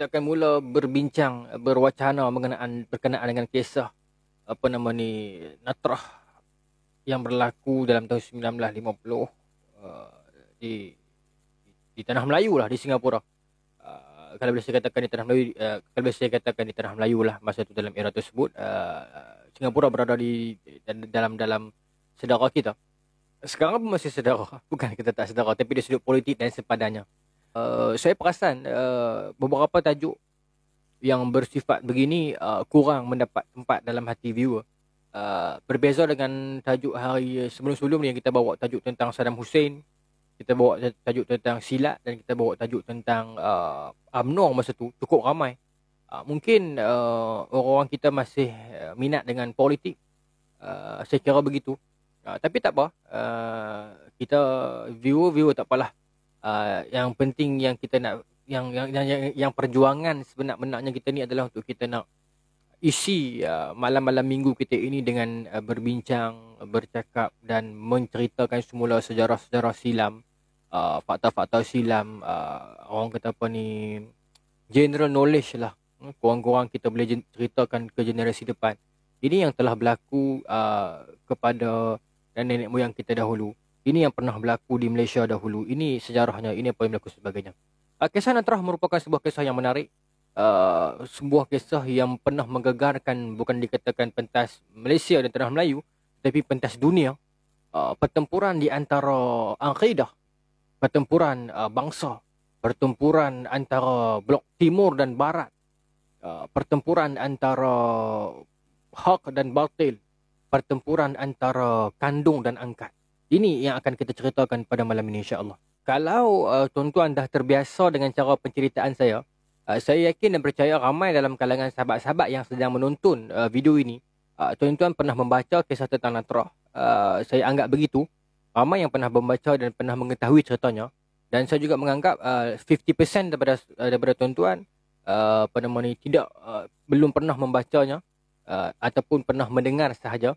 kita akan mula berbincang berwacana mengenai berkenaan dengan kisah apa nama ni Natrah yang berlaku dalam tahun 1950 uh, di, di di tanah Melayu lah di Singapura. Uh, kalau boleh saya katakan di tanah Melayu uh, kalau boleh saya katakan di tanah Melayu lah masa itu dalam era tersebut uh, Singapura berada di dalam dalam sedara kita. Sekarang pun masih sedara. Bukan kita tak sedara tapi di sudut politik dan sepadannya uh, saya perasan uh, beberapa tajuk yang bersifat begini uh, kurang mendapat tempat dalam hati viewer. Uh, berbeza dengan tajuk hari sebelum-sebelum ni yang kita bawa tajuk tentang Saddam Hussein, kita bawa tajuk tentang silat dan kita bawa tajuk tentang uh, UMNO masa tu cukup ramai. Uh, mungkin uh, orang-orang kita masih uh, minat dengan politik. Uh, saya kira begitu. Uh, tapi tak apa. Uh, kita viewer-viewer tak apalah uh, yang penting yang kita nak yang yang yang, yang, yang perjuangan sebenar-benarnya kita ni adalah untuk kita nak isi uh, malam-malam minggu kita ini dengan uh, berbincang, bercakap dan menceritakan semula sejarah-sejarah silam, uh, fakta-fakta silam, uh, orang kata apa ni general knowledge lah. Hmm, kurang-kurang kita boleh ceritakan ke generasi depan. Ini yang telah berlaku uh, kepada nenek moyang kita dahulu. Ini yang pernah berlaku di Malaysia dahulu. Ini sejarahnya, ini apa yang berlaku sebagainya. Uh, kisah Natrah merupakan sebuah kisah yang menarik. Uh, sebuah kisah yang pernah menggegarkan bukan dikatakan pentas Malaysia dan Tanah Melayu tapi pentas dunia uh, pertempuran di antara Al-Qaedah pertempuran uh, bangsa pertempuran antara blok timur dan barat uh, pertempuran antara hak dan batil pertempuran antara kandung dan angkat ini yang akan kita ceritakan pada malam ini insya-Allah. Kalau uh, tuan-tuan dah terbiasa dengan cara penceritaan saya, uh, saya yakin dan percaya ramai dalam kalangan sahabat-sahabat yang sedang menonton uh, video ini, uh, tuan-tuan pernah membaca kisah tentang Natra. Uh, saya anggap begitu. Ramai yang pernah membaca dan pernah mengetahui ceritanya dan saya juga menganggap uh, 50% daripada uh, daripada tuan-tuan uh, apa tidak uh, belum pernah membacanya uh, ataupun pernah mendengar sahaja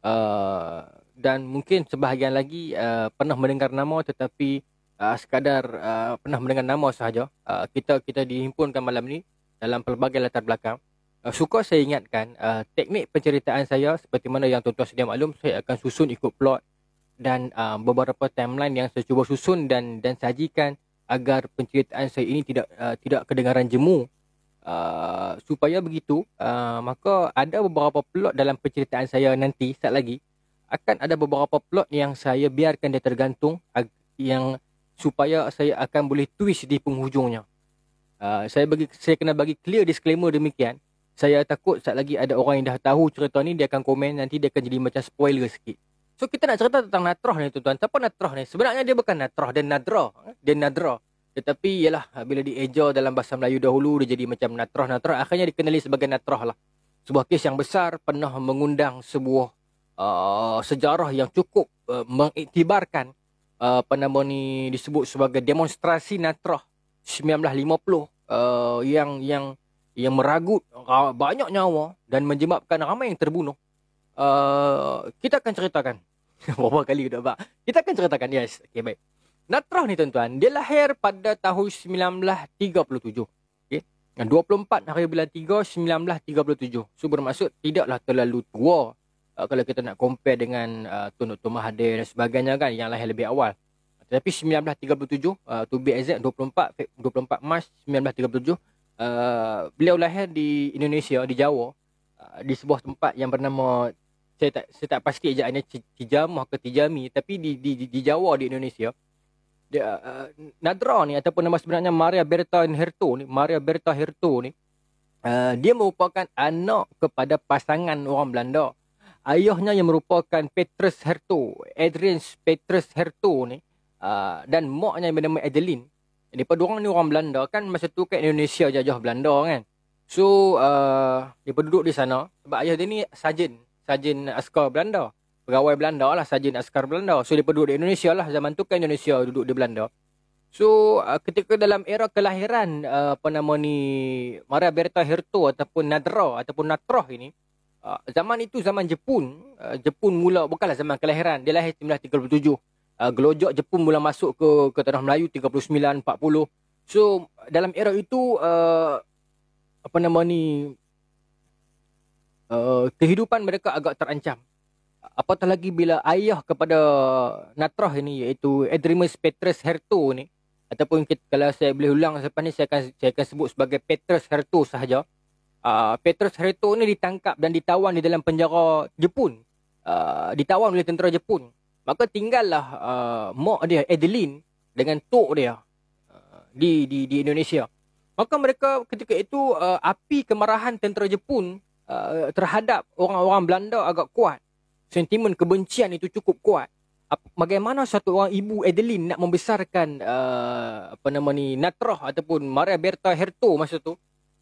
uh, dan mungkin sebahagian lagi uh, pernah mendengar nama tetapi uh, sekadar uh, pernah mendengar nama sahaja uh, kita kita dihimpunkan malam ini dalam pelbagai latar belakang uh, suka saya ingatkan uh, teknik penceritaan saya seperti mana yang tuan-tuan sedia maklum saya akan susun ikut plot dan uh, beberapa timeline yang saya cuba susun dan dan sajikan agar penceritaan saya ini tidak uh, tidak kedengaran jemu Uh, supaya begitu uh, maka ada beberapa plot dalam penceritaan saya nanti sat lagi akan ada beberapa plot yang saya biarkan dia tergantung yang supaya saya akan boleh twist di penghujungnya. Uh, saya bagi saya kena bagi clear disclaimer demikian. Saya takut saat lagi ada orang yang dah tahu cerita ni dia akan komen nanti dia akan jadi macam spoiler sikit. So kita nak cerita tentang Natroh ni tuan-tuan. Siapa Natroh ni? Sebenarnya dia bukan Natroh dan Nadra. Dia Nadra. Tetapi ialah ah, bila dieja dalam bahasa Melayu dahulu dia jadi macam Natroh Natroh akhirnya dikenali sebagai Natroh lah. Sebuah kes yang besar pernah mengundang sebuah Uh, sejarah yang cukup uh, mengiktibarkan uh, apa nama ni disebut sebagai demonstrasi Natrah 1950 uh, yang yang yang meragut uh, banyak nyawa dan menjebakkan ramai yang terbunuh. Uh, kita akan ceritakan berapa kali dah pak. Kita akan ceritakan yes. okay baik. Natrah ni tuan-tuan, dia lahir pada tahun 1937. Okey. Dan 24 hari bulan 3 1937. So bermaksud tidaklah terlalu tua uh, kalau kita nak compare dengan uh, Tun Dr. Mahathir dan sebagainya kan yang lahir lebih awal. Tetapi 1937, uh, to be exact 24, 24 Mac 1937, uh, beliau lahir di Indonesia, di Jawa, uh, di sebuah tempat yang bernama saya tak saya tak pasti ejaannya Cijam atau Tijami tapi di di di Jawa di Indonesia dia, uh, Nadra ni ataupun nama sebenarnya Maria Bertha Herto ni Maria Bertha Herto ni uh, dia merupakan anak kepada pasangan orang Belanda uh, ayahnya yang merupakan Petrus Herto, Adrian Petrus Herto ni uh, dan maknya yang bernama Adeline. Ini pada orang ni orang Belanda kan masa tu kat Indonesia jajah Belanda kan. So uh, ah, dia duduk di sana sebab ayah dia ni sajen, sajen askar Belanda. Pegawai Belanda lah, sajen askar Belanda. So dia duduk di Indonesia lah zaman tu kan Indonesia duduk di Belanda. So ah, ketika dalam era kelahiran apa nama ni Maria Bertha Herto ataupun Nadra ataupun Natroh ini Ah, zaman itu zaman Jepun, uh, Jepun mula bukanlah zaman kelahiran, dia lahir 1937. Uh, ah, gelojok Jepun mula masuk ke ke tanah Melayu 39 40. So dalam era itu uh, apa nama ni uh, kehidupan mereka agak terancam. Apatah lagi bila ayah kepada Natrah ini iaitu Edrimus Petrus Herto ni ataupun kita, kalau saya boleh ulang selepas ni saya akan saya akan sebut sebagai Petrus Herto sahaja uh, Petrus Hareto ni ditangkap dan ditawan di dalam penjara Jepun. Uh, ditawan oleh tentera Jepun. Maka tinggallah uh, mak dia Adeline dengan tok dia uh, di di di Indonesia. Maka mereka ketika itu uh, api kemarahan tentera Jepun uh, terhadap orang-orang Belanda agak kuat. Sentimen kebencian itu cukup kuat. bagaimana satu orang ibu Adeline nak membesarkan uh, apa nama ni Natrah ataupun Maria Bertha Herto masa tu?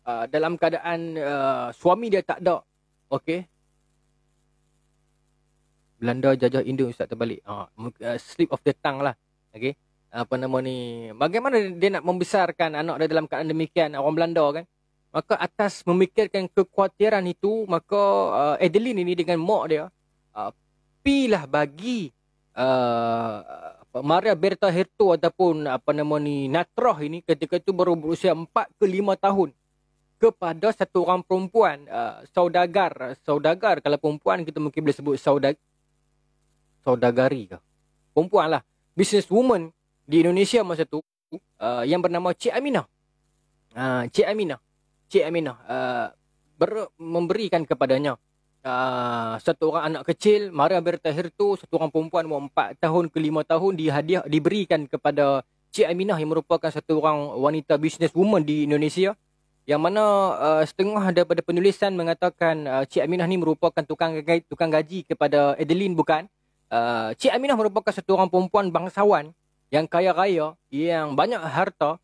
Ah, dalam keadaan uh, suami dia tak ada. Okey. Belanda jajah India Ustaz terbalik. Ha, ah, uh, sleep of the tongue lah. Okey. Apa nama ni. Bagaimana dia nak membesarkan anak dia dalam keadaan demikian orang Belanda kan. Maka atas memikirkan kekhawatiran itu. Maka uh, Adeline ini dengan mak dia. Uh, pilah bagi uh, Maria Bertha Herto ataupun apa nama ni Natroh ini ketika itu baru berusia 4 ke 5 tahun kepada satu orang perempuan uh, saudagar saudagar kalau perempuan kita mungkin boleh sebut saudag saudagari ke perempuan lah. business woman di Indonesia masa tu uh, yang bernama Cik Aminah uh, Cik Aminah Cik Aminah uh, ber- memberikan kepadanya uh, satu orang anak kecil mara bertahir tu satu orang perempuan umur 4 tahun ke 5 tahun dihadiah diberikan kepada Cik Aminah yang merupakan satu orang wanita business woman di Indonesia yang mana uh, setengah daripada penulisan mengatakan uh, Cik Aminah ni merupakan tukang gaji, tukang gaji kepada Adeline bukan. Uh, Cik Aminah merupakan satu orang perempuan bangsawan yang kaya raya, yang banyak harta.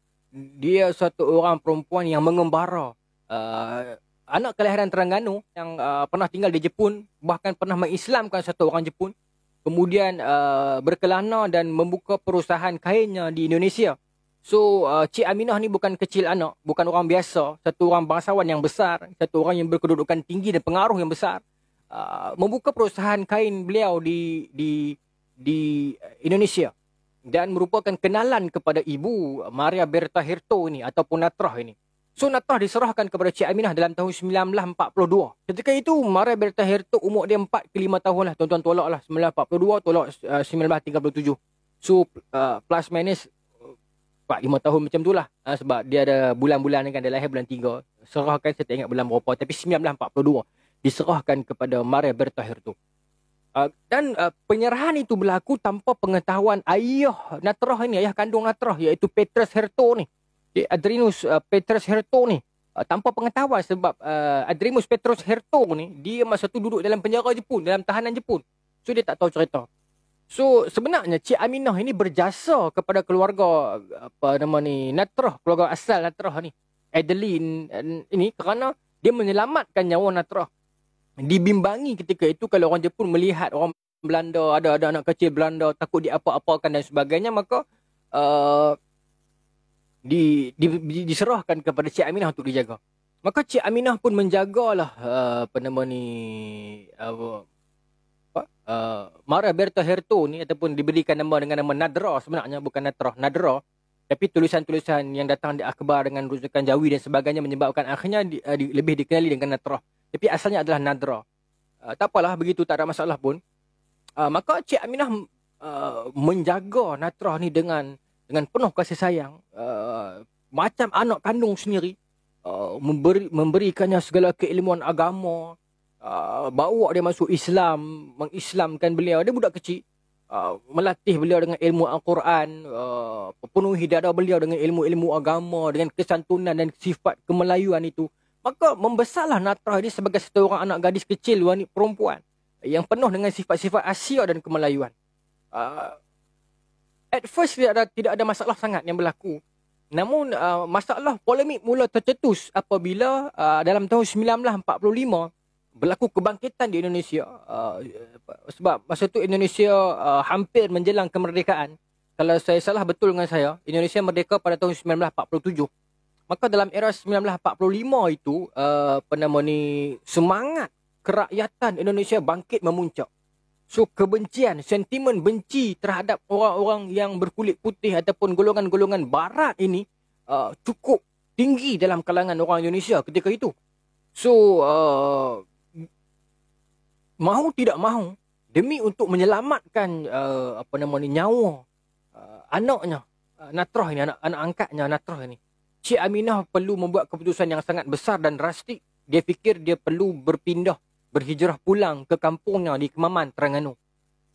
Dia satu orang perempuan yang mengembara. Uh, anak kelahiran Terengganu yang uh, pernah tinggal di Jepun, bahkan pernah mengislamkan satu orang Jepun. Kemudian uh, berkelana dan membuka perusahaan kainnya di Indonesia. So uh, Cik Aminah ni bukan kecil anak, bukan orang biasa, satu orang bangsawan yang besar, satu orang yang berkedudukan tinggi dan pengaruh yang besar. Uh, membuka perusahaan kain beliau di di di Indonesia dan merupakan kenalan kepada ibu Maria Bertha Hirto ini ataupun Natrah ini. So Natrah diserahkan kepada Cik Aminah dalam tahun 1942. Ketika itu Maria Bertha Hirto umur dia 4 ke 5 tahun lah. Tuan-tuan tolak lah 1942 tolak uh, 1937. So uh, plus minus 4 5 tahun macam tu lah ha, sebab dia ada bulan-bulan kan dia lahir bulan tiga serahkan saya tak ingat bulan berapa tapi 1942 diserahkan kepada Maria Bertahir tu Uh, dan uh, penyerahan itu berlaku tanpa pengetahuan ayah Natrah ni ayah kandung Natrah iaitu Petrus Herto ni. Adrinus uh, Petrus Herto ni. Uh, tanpa pengetahuan sebab uh, Adrinus Petrus Herto ni, dia masa tu duduk dalam penjara Jepun, dalam tahanan Jepun. So dia tak tahu cerita. So sebenarnya Cik Aminah ini berjasa kepada keluarga apa nama ni Natrah keluarga asal Natrah ni Adeline eh, ini kerana dia menyelamatkan nyawa Natrah. Dibimbangi ketika itu kalau orang Jepun melihat orang Belanda ada ada anak kecil Belanda takut apa apakan dan sebagainya maka uh, di, di, di, diserahkan kepada Cik Aminah untuk dijaga. Maka Cik Aminah pun menjagalah uh, apa nama ni uh, uh, Mara Berta Herto ni ataupun diberikan nama dengan nama Nadra sebenarnya bukan Natra Nadra tapi tulisan-tulisan yang datang di akhbar dengan rujukan Jawi dan sebagainya menyebabkan akhirnya di, uh, di, lebih dikenali dengan Natra tapi asalnya adalah Nadra uh, tak apalah begitu tak ada masalah pun uh, maka Cik Aminah uh, menjaga Natra ni dengan dengan penuh kasih sayang uh, macam anak kandung sendiri uh, memberi, memberikannya segala keilmuan agama Ah, bawa dia masuk Islam, mengislamkan beliau. Dia budak kecil. Uh, melatih beliau dengan ilmu Al-Quran, uh, ah, penuhi dada beliau dengan ilmu-ilmu agama, dengan kesantunan dan sifat kemelayuan itu. Maka membesarlah Natrah dia sebagai satu orang anak gadis kecil, wanita perempuan yang penuh dengan sifat-sifat Asia dan kemelayuan. Uh, at first tidak ada, tidak ada masalah sangat yang berlaku. Namun uh, masalah polemik mula tercetus apabila uh, dalam tahun 1945, berlaku kebangkitan di Indonesia uh, sebab masa tu Indonesia uh, hampir menjelang kemerdekaan kalau saya salah betul dengan saya Indonesia merdeka pada tahun 1947 maka dalam era 1945 itu uh, apa nama ni semangat kerakyatan Indonesia bangkit memuncak so kebencian sentimen benci terhadap orang-orang yang berkulit putih ataupun golongan-golongan barat ini uh, cukup tinggi dalam kalangan orang Indonesia ketika itu so uh, mahu tidak mahu demi untuk menyelamatkan uh, apa nama ni nyawa uh, anaknya uh, Natroh ini anak anak angkatnya Natroh ini, Cik Aminah perlu membuat keputusan yang sangat besar dan drastik dia fikir dia perlu berpindah berhijrah pulang ke kampungnya di Kemaman Terengganu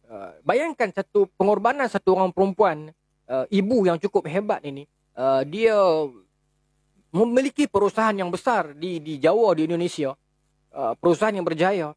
uh, bayangkan satu pengorbanan satu orang perempuan uh, ibu yang cukup hebat ini uh, dia memiliki perusahaan yang besar di di Jawa di Indonesia uh, perusahaan yang berjaya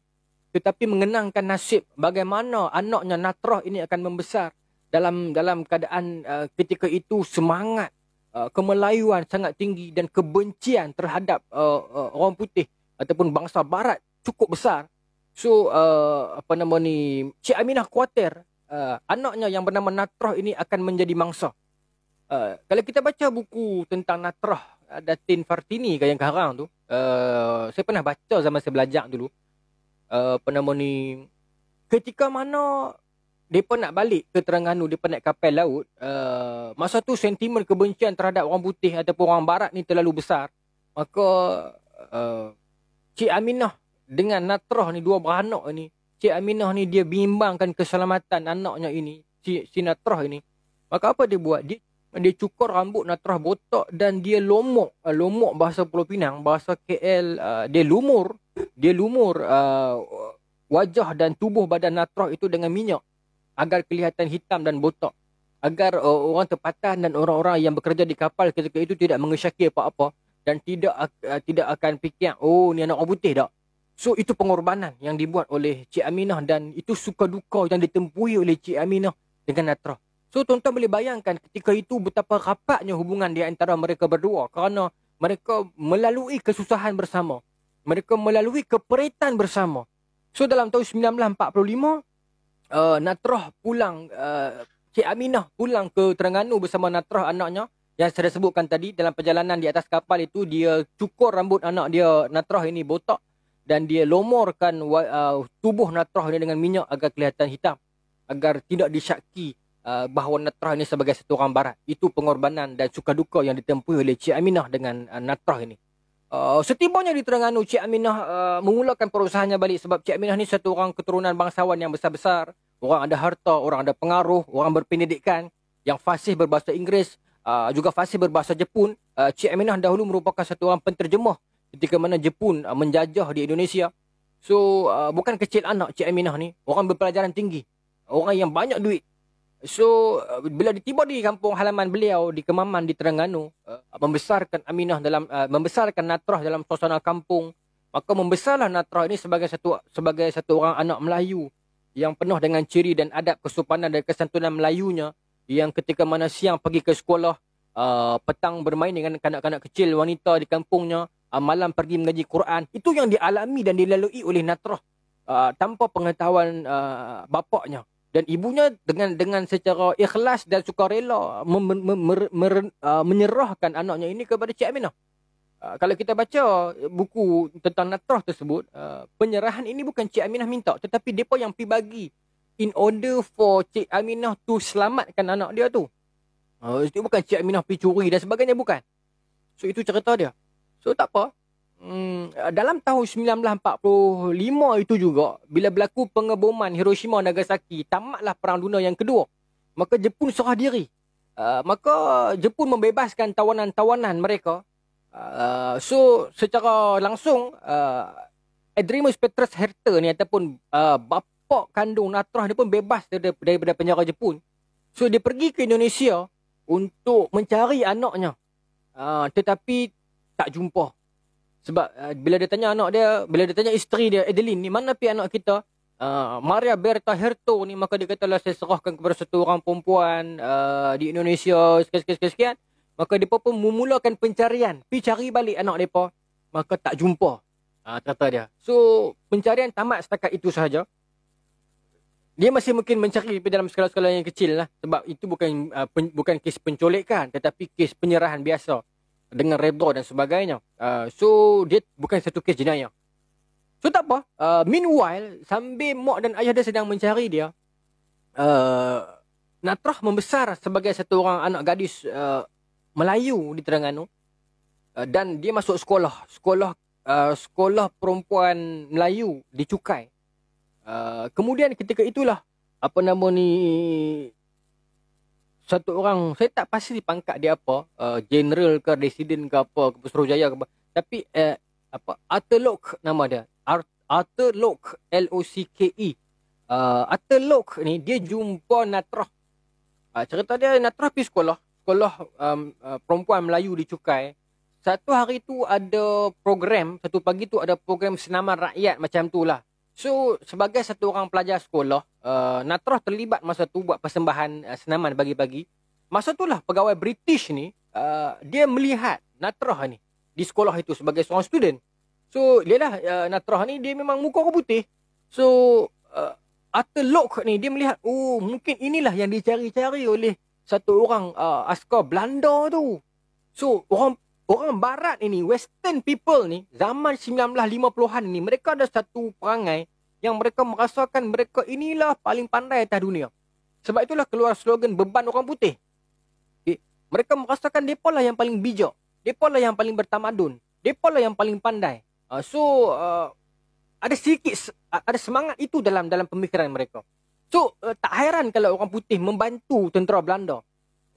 tetapi mengenangkan nasib bagaimana anaknya Natrah ini akan membesar dalam dalam keadaan uh, ketika itu semangat uh, kemelayuan sangat tinggi dan kebencian terhadap uh, uh, orang putih ataupun bangsa barat cukup besar so uh, apa nama ni Cik Aminah khuatir uh, anaknya yang bernama Natrah ini akan menjadi mangsa uh, kalau kita baca buku tentang Natrah uh, Datin Fartini yang karang tu uh, saya pernah baca zaman saya belajar dulu Uh, apa nama ni ketika mana depa nak balik ke Terengganu depa naik kapal laut uh, masa tu sentimen kebencian terhadap orang putih ataupun orang barat ni terlalu besar maka uh, Cik Aminah dengan Natrah ni dua beranak ni Cik Aminah ni dia bimbangkan keselamatan anaknya ini Cik si Natrah ini maka apa dia buat dia dia cukur rambut Natrah botak dan dia lomok uh, lomok bahasa Pulau Pinang bahasa KL uh, dia lumur dia lumur uh, wajah dan tubuh badan Natroh itu dengan minyak agar kelihatan hitam dan botak agar uh, orang terpatah dan orang-orang yang bekerja di kapal ketika itu tidak mengesyaki apa-apa dan tidak uh, tidak akan fikir oh ni anak orang putih tak so itu pengorbanan yang dibuat oleh Cik Aminah dan itu suka duka yang ditempuhi oleh Cik Aminah dengan Natroh so tuan-tuan boleh bayangkan ketika itu betapa rapatnya hubungan di antara mereka berdua kerana mereka melalui kesusahan bersama mereka melalui keperitan bersama. So dalam tahun 1945, uh, Natroh pulang, uh, Cik Aminah pulang ke Terengganu bersama Natroh anaknya yang saya sebutkan tadi dalam perjalanan di atas kapal itu dia cukur rambut anak dia Natroh ini botak dan dia lomorkan uh, tubuh Natroh ini dengan minyak agar kelihatan hitam agar tidak disyaki uh, bahawa Natroh ini sebagai satu orang barat. Itu pengorbanan dan suka duka yang ditempuh oleh Cik Aminah dengan uh, Natroh ini. Uh, setibanya di Terengganu, Cik Aminah uh, memulakan perusahaannya balik sebab Cik Aminah ni satu orang keturunan bangsawan yang besar-besar. Orang ada harta, orang ada pengaruh, orang berpendidikan yang fasih berbahasa Inggeris, uh, juga fasih berbahasa Jepun. Uh, Cik Aminah dahulu merupakan satu orang penterjemah ketika mana Jepun uh, menjajah di Indonesia. So, uh, bukan kecil anak Cik Aminah ni. Orang berpelajaran tinggi. Orang yang banyak duit. So uh, bila tiba di kampung halaman beliau di Kemaman di Terengganu uh, membesarkan Aminah dalam uh, membesarkan Natrah dalam suasana kampung maka membesarlah Natrah ini sebagai satu sebagai satu orang anak Melayu yang penuh dengan ciri dan adab kesopanan dan kesantunan Melayunya yang ketika mana siang pergi ke sekolah uh, petang bermain dengan kanak-kanak kecil wanita di kampungnya uh, malam pergi mengaji Quran itu yang dialami dan dilalui oleh Natrah uh, tanpa pengetahuan uh, bapaknya dan ibunya dengan dengan secara ikhlas dan sukarela mem, mem, mer, mer, uh, menyerahkan anaknya ini kepada Cik Aminah. Uh, kalau kita baca buku tentang natrah tersebut, uh, penyerahan ini bukan Cik Aminah minta tetapi depa yang pi bagi in order for Cik Aminah tu selamatkan anak dia tu. Uh, itu bukan Cik Aminah pi curi dan sebagainya bukan. So itu cerita dia. So tak apa, Hmm, dalam tahun 1945 itu juga bila berlaku pengeboman Hiroshima Nagasaki tamatlah perang dunia yang kedua maka Jepun serah diri uh, maka Jepun membebaskan tawanan-tawanan mereka uh, so secara langsung uh, Adrimus Petrus Herta ni ataupun uh, bapa kandung Natrah dia pun bebas dari daripada penjara Jepun so dia pergi ke Indonesia untuk mencari anaknya uh, tetapi tak jumpa sebab uh, bila dia tanya anak dia, bila dia tanya isteri dia, Adeline, ni mana pi anak kita? Uh, Maria Berta Herto ni, maka dia katalah saya serahkan kepada satu orang perempuan uh, di Indonesia, sekian, sekian, sekian, sekian. Maka dia pun memulakan pencarian. Pi cari balik anak dia pun, maka tak jumpa. Uh, kata dia. So, pencarian tamat setakat itu sahaja. Dia masih mungkin mencari di dalam skala-skala yang kecil lah. Sebab itu bukan uh, pen, bukan kes penculikan. Tetapi kes penyerahan biasa dengan redha dan sebagainya. Uh, so dia bukan satu kes jenayah. So tak apa. Uh, meanwhile, sambil mak dan ayah dia sedang mencari dia, uh, Natrah membesar sebagai satu orang anak gadis uh, Melayu di Terengganu. Uh, dan dia masuk sekolah. Sekolah uh, sekolah perempuan Melayu di Cukai. Uh, kemudian ketika itulah apa nama ni satu orang saya tak pasti dipangkat dia apa uh, general ke residen ke apa ke Suruhjaya ke apa tapi uh, apa Arthur Locke nama dia Arthur Locke L O C K E uh, Arthur Locke ni dia jumpa Natrah uh, cerita dia Natrah pergi sekolah sekolah um, uh, perempuan Melayu di Cukai satu hari tu ada program satu pagi tu ada program senaman rakyat macam tu lah So, sebagai satu orang pelajar sekolah, uh, Natroh terlibat masa tu buat persembahan uh, senaman pagi-pagi. Masa tu lah pegawai British ni, uh, dia melihat Natroh ni di sekolah itu sebagai seorang student. So, dia lah uh, Natroh ni, dia memang muka putih. So, uh, after look ni, dia melihat, oh mungkin inilah yang dicari-cari oleh satu orang uh, askar Belanda tu. So, orang orang barat ini, western people ni, zaman 1950-an ni, mereka ada satu perangai yang mereka merasakan mereka inilah paling pandai atas dunia. Sebab itulah keluar slogan beban orang putih. Okay. Mereka merasakan mereka lah yang paling bijak. Mereka lah yang paling bertamadun. Mereka lah yang paling pandai. Uh, so, uh, ada sedikit, uh, ada semangat itu dalam dalam pemikiran mereka. So, uh, tak hairan kalau orang putih membantu tentera Belanda.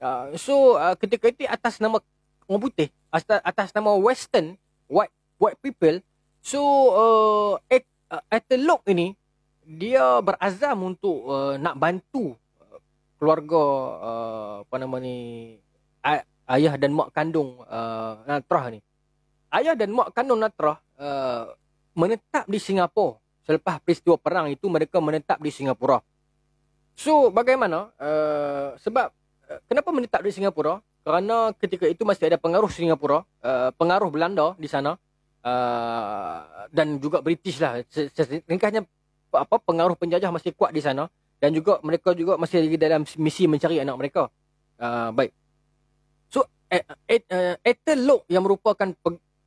Uh, so, uh, ketika itu atas nama orang putih, atas, nama western white white people so uh, at uh, at ini dia berazam untuk uh, nak bantu uh, keluarga uh, apa nama ni ay- ayah dan mak kandung uh, Natrah ni ayah dan mak kandung Natrah uh, menetap di Singapura selepas peristiwa perang itu mereka menetap di Singapura so bagaimana uh, sebab uh, kenapa menetap di Singapura kerana ketika itu masih ada pengaruh Singapura, uh, pengaruh Belanda di sana uh, dan juga British lah. Ringkasnya apa pengaruh penjajah masih kuat di sana dan juga mereka juga masih lagi dalam misi mencari anak mereka. Uh, baik. So Ethel Lok yang merupakan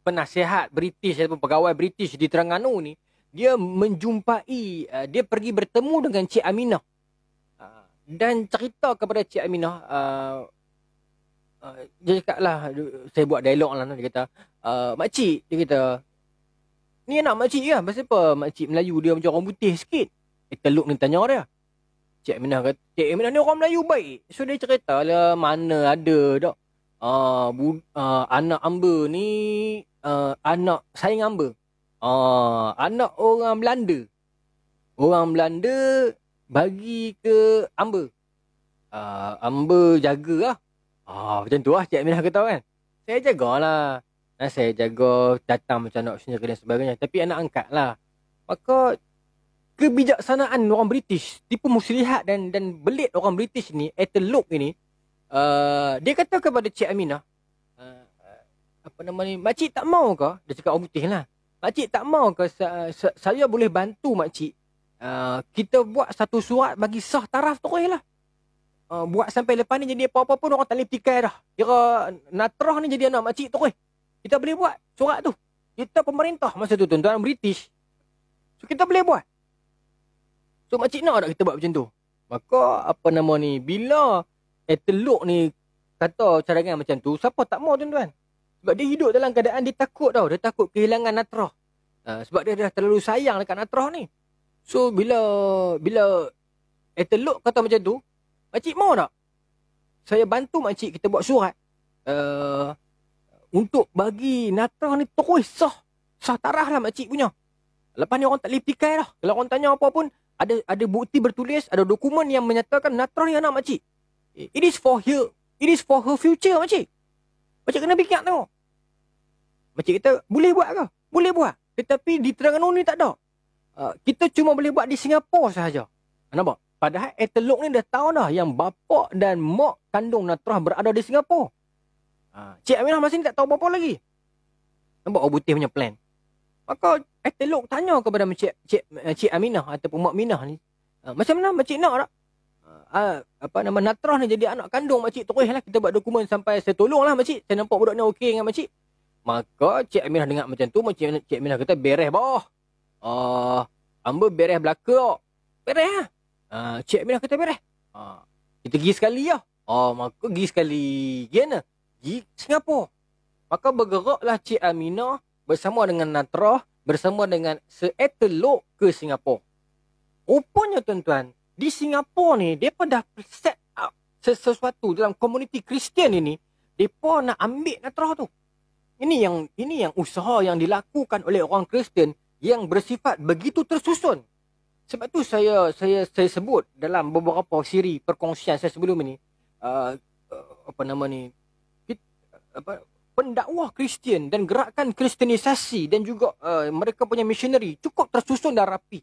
penasihat British ataupun pegawai British di Terengganu ni dia menjumpai uh, dia pergi bertemu dengan Cik Aminah dan cerita kepada Cik Aminah uh, Ah, dia cakap lah Saya buat dialog lah Dia kata uh, Makcik Dia kata Ni anak makcik kan Pasal apa Makcik Melayu dia macam orang putih sikit Eh teluk ni tanya dia Cik Aminah kata Cik Aminah ni orang Melayu baik So dia cerita lah Mana ada tak ah, Anak amba ni Anak saing amba Anak orang Belanda Orang Belanda Bagi ke amba uh, Amba jaga lah Oh, macam tu lah Cik Aminah kata kan. Saya jagalah. Nah, saya jaga datang macam nak sendiri dan sebagainya. Tapi anak angkat lah. Maka kebijaksanaan orang British, tipu muslihat dan dan belit orang British ni, Ethel Look ni, uh, eh, dia kata kepada Cik Aminah, uh, apa nama ni, makcik tak mau ke? Dia cakap orang putih lah. Makcik tak mau ke sa- sa- saya boleh bantu makcik? Uh, kita buat satu surat bagi sah taraf tu, lah uh, buat sampai lepas ni jadi apa-apa pun orang tak boleh tikai dah. Kira natrah ni jadi anak makcik tu eh. Kita boleh buat surat tu. Kita pemerintah masa tu tuan-tuan British. So kita boleh buat. So makcik nak tak kita buat macam tu? Maka apa nama ni? Bila eh, ni kata cadangan macam tu, siapa tak mau tuan-tuan? Sebab dia hidup dalam keadaan dia takut tau. Dia takut kehilangan natrah. Uh, sebab dia dah terlalu sayang dekat natrah ni. So bila bila eh, kata macam tu, Makcik mau tak? Saya bantu makcik kita buat surat. Uh, untuk bagi natrah ni terus sah. Sah tarah lah makcik punya. Lepas ni orang tak boleh pikai lah. Kalau orang tanya apa pun, ada ada bukti bertulis, ada dokumen yang menyatakan natrah ni anak makcik. Eh, it is for her. It is for her future makcik. Makcik kena fikir tengok. Makcik kita boleh buat ke? Boleh buat. Tetapi di Terengganu ni tak ada. Uh, kita cuma boleh buat di Singapura sahaja. Nampak? Padahal Etelok eh, ni dah tahu dah yang bapak dan mak kandung Natrah berada di Singapura. Ha. Cik Aminah masih tak tahu apa-apa lagi. Nampak orang putih punya plan. Maka Etelok eh, tanya kepada Cik, Cik, eh, Cik Aminah ataupun Mak Minah ni. Ha. macam mana Makcik nak tak? Ha. Ah, apa nama Natrah ni jadi anak kandung Makcik. Terus lah kita buat dokumen sampai saya tolong lah Makcik. Saya nampak budak ni okey dengan Makcik. Maka Cik Aminah dengar macam tu. Makcik, Cik Aminah kata bereh bawah. Uh, Amba bereh belakang. Bereh lah. Ha uh, ah, Cik Aminah kata beres. Uh, ah, kita pergi sekali lah. Oh, uh, ah, maka pergi sekali. Gimana? Lah. Pergi Singapura. Maka bergeraklah Cik Aminah bersama dengan Natrah, bersama dengan Seetelok ke Singapura. Rupanya tuan-tuan, di Singapura ni, mereka dah set up sesuatu dalam komuniti Kristian ini. Mereka nak ambil Natrah tu. Ini yang ini yang usaha yang dilakukan oleh orang Kristian yang bersifat begitu tersusun. Sebab tu saya saya saya sebut dalam beberapa siri perkongsian saya sebelum ini uh, uh apa nama ni it, apa pendakwah Kristian dan gerakan kristenisasi dan juga uh, mereka punya missionary cukup tersusun dan rapi.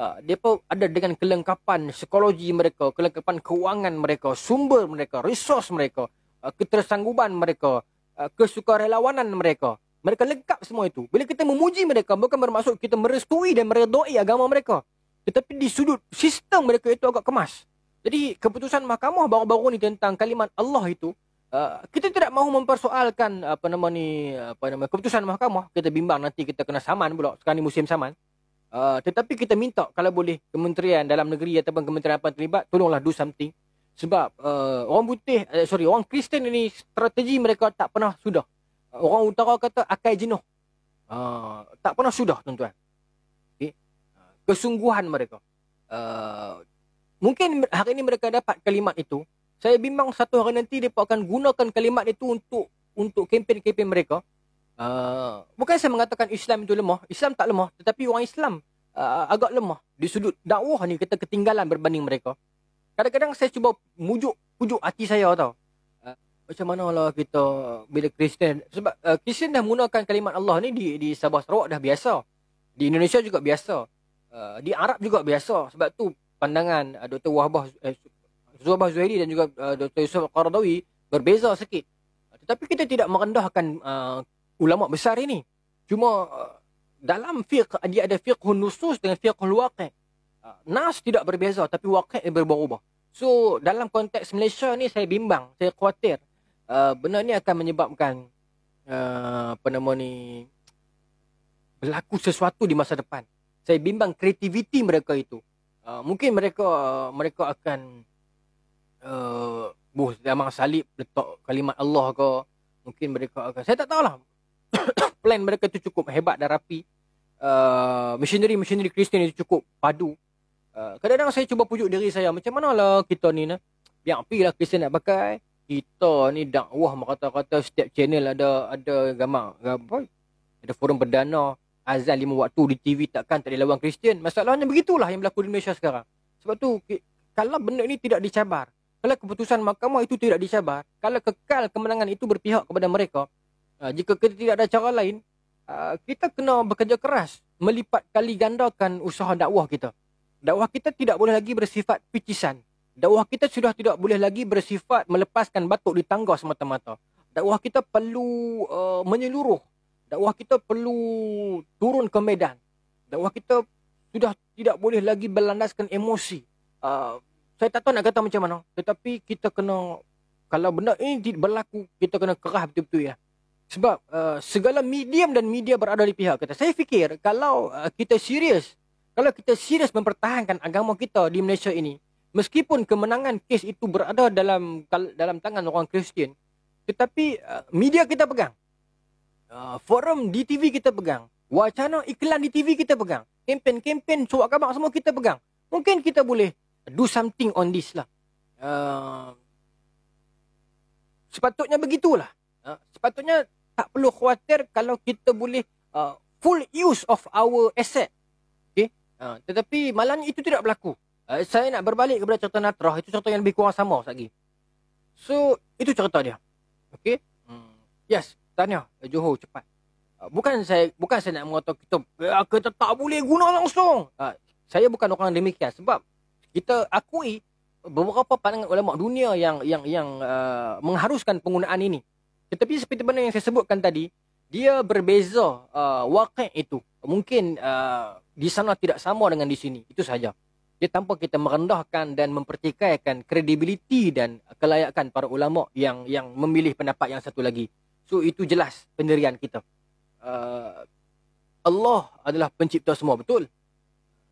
Uh, dia pun ada dengan kelengkapan psikologi mereka, kelengkapan kewangan mereka, sumber mereka, resource mereka, uh, ketersanggupan mereka, uh, kesukarelawanan mereka. Mereka lengkap semua itu. Bila kita memuji mereka, bukan bermaksud kita merestui dan meredoi agama mereka. Tetapi di sudut sistem mereka itu agak kemas. Jadi keputusan mahkamah baru-baru ni tentang kalimat Allah itu uh, kita tidak mahu mempersoalkan apa nama ni apa nama keputusan mahkamah kita bimbang nanti kita kena saman pula sekarang ni musim saman. Uh, tetapi kita minta kalau boleh kementerian dalam negeri ataupun kementerian apa terlibat tolonglah do something sebab uh, orang putih uh, sorry orang Kristen ini strategi mereka tak pernah sudah. orang utara kata akai jenuh. Uh, tak pernah sudah tuan-tuan kesungguhan mereka. Uh, mungkin hari ini mereka dapat kalimat itu. Saya bimbang satu hari nanti mereka akan gunakan kalimat itu untuk untuk kempen-kempen mereka. Uh, bukan saya mengatakan Islam itu lemah. Islam tak lemah. Tetapi orang Islam uh, agak lemah. Di sudut dakwah ni kita ketinggalan berbanding mereka. Kadang-kadang saya cuba mujuk-pujuk hati saya tau. Uh, macam mana lah kita bila Kristian sebab uh, Kristian dah menggunakan kalimat Allah ni di di Sabah Sarawak dah biasa. Di Indonesia juga biasa. Eh, di Arab juga biasa sebab tu pandangan uh, eh, Dr. Wahbah eh, Zubah Zuhairi dan juga uh, eh, Dr. Yusuf Qardawi berbeza sikit tetapi kita tidak merendahkan uh, ulama besar ini cuma uh, dalam fiqh dia ada fiqh nusus dengan fiqh waqi' nas tidak berbeza tapi waqi' berubah-ubah so dalam konteks Malaysia ni saya bimbang saya khawatir uh, benda ni akan menyebabkan uh, apa nama ni berlaku sesuatu di masa depan saya bimbang kreativiti mereka itu uh, mungkin mereka uh, mereka akan uh, buh memang salib letak kalimat Allah ke mungkin mereka akan saya tak tahulah plan mereka tu cukup hebat dan rapi eh uh, machinery machinery Kristian itu cukup padu kadang-kadang saya cuba pujuk diri saya macam mana lah kita ni nah biar pilah Kristian nak pakai kita ni dakwah kata-kata setiap channel ada ada gambar apa ada forum perdana azan lima waktu di TV takkan tak ada lawan Kristian. Masalahnya begitulah yang berlaku di Malaysia sekarang. Sebab tu kalau benda ini tidak dicabar, kalau keputusan mahkamah itu tidak dicabar, kalau kekal kemenangan itu berpihak kepada mereka, ah, jika kita tidak ada cara lain, ah, kita kena bekerja keras melipat kali gandakan usaha dakwah kita. Dakwah kita tidak boleh lagi bersifat picisan. Dakwah kita sudah tidak boleh lagi bersifat melepaskan batuk di tangga semata-mata. Dakwah kita perlu uh, menyeluruh dakwah kita perlu turun ke medan. Dakwah kita sudah tidak boleh lagi berlandaskan emosi. Uh, saya tak tahu nak kata macam mana. Tetapi kita kena, kalau benda ini berlaku, kita kena kerah betul-betul ya. Sebab uh, segala medium dan media berada di pihak kita. Saya fikir kalau uh, kita serius, kalau kita serius mempertahankan agama kita di Malaysia ini, meskipun kemenangan kes itu berada dalam dalam tangan orang Kristian, tetapi uh, media kita pegang. Ah, forum di TV kita pegang. Wacana iklan di TV kita pegang. Kempen-kempen suak kabak semua kita pegang. Mungkin kita boleh do something on this lah. Uh, sepatutnya begitulah. Uh, sepatutnya tak perlu khawatir kalau kita boleh uh, full use of our asset. Okay? Uh, tetapi malam itu tidak berlaku. Uh, saya nak berbalik kepada cerita Natrah. Itu cerita yang lebih kurang sama lagi. So, itu cerita dia. Okay? Hmm. Yes tahniah eh, Johor cepat. Ah, bukan saya bukan saya nak mengatakan kita eh, ah, kita tak boleh guna langsung. Ah, saya bukan orang demikian sebab kita akui beberapa pandangan ulama dunia yang yang yang uh, mengharuskan penggunaan ini. Tetapi seperti mana yang saya sebutkan tadi, dia berbeza uh, wakil itu. Mungkin uh, di sana tidak sama dengan di sini. Itu sahaja. Dia tanpa kita merendahkan dan mempertikaikan kredibiliti dan kelayakan para ulama yang yang memilih pendapat yang satu lagi. So itu jelas pendirian kita. Uh, Allah adalah pencipta semua betul.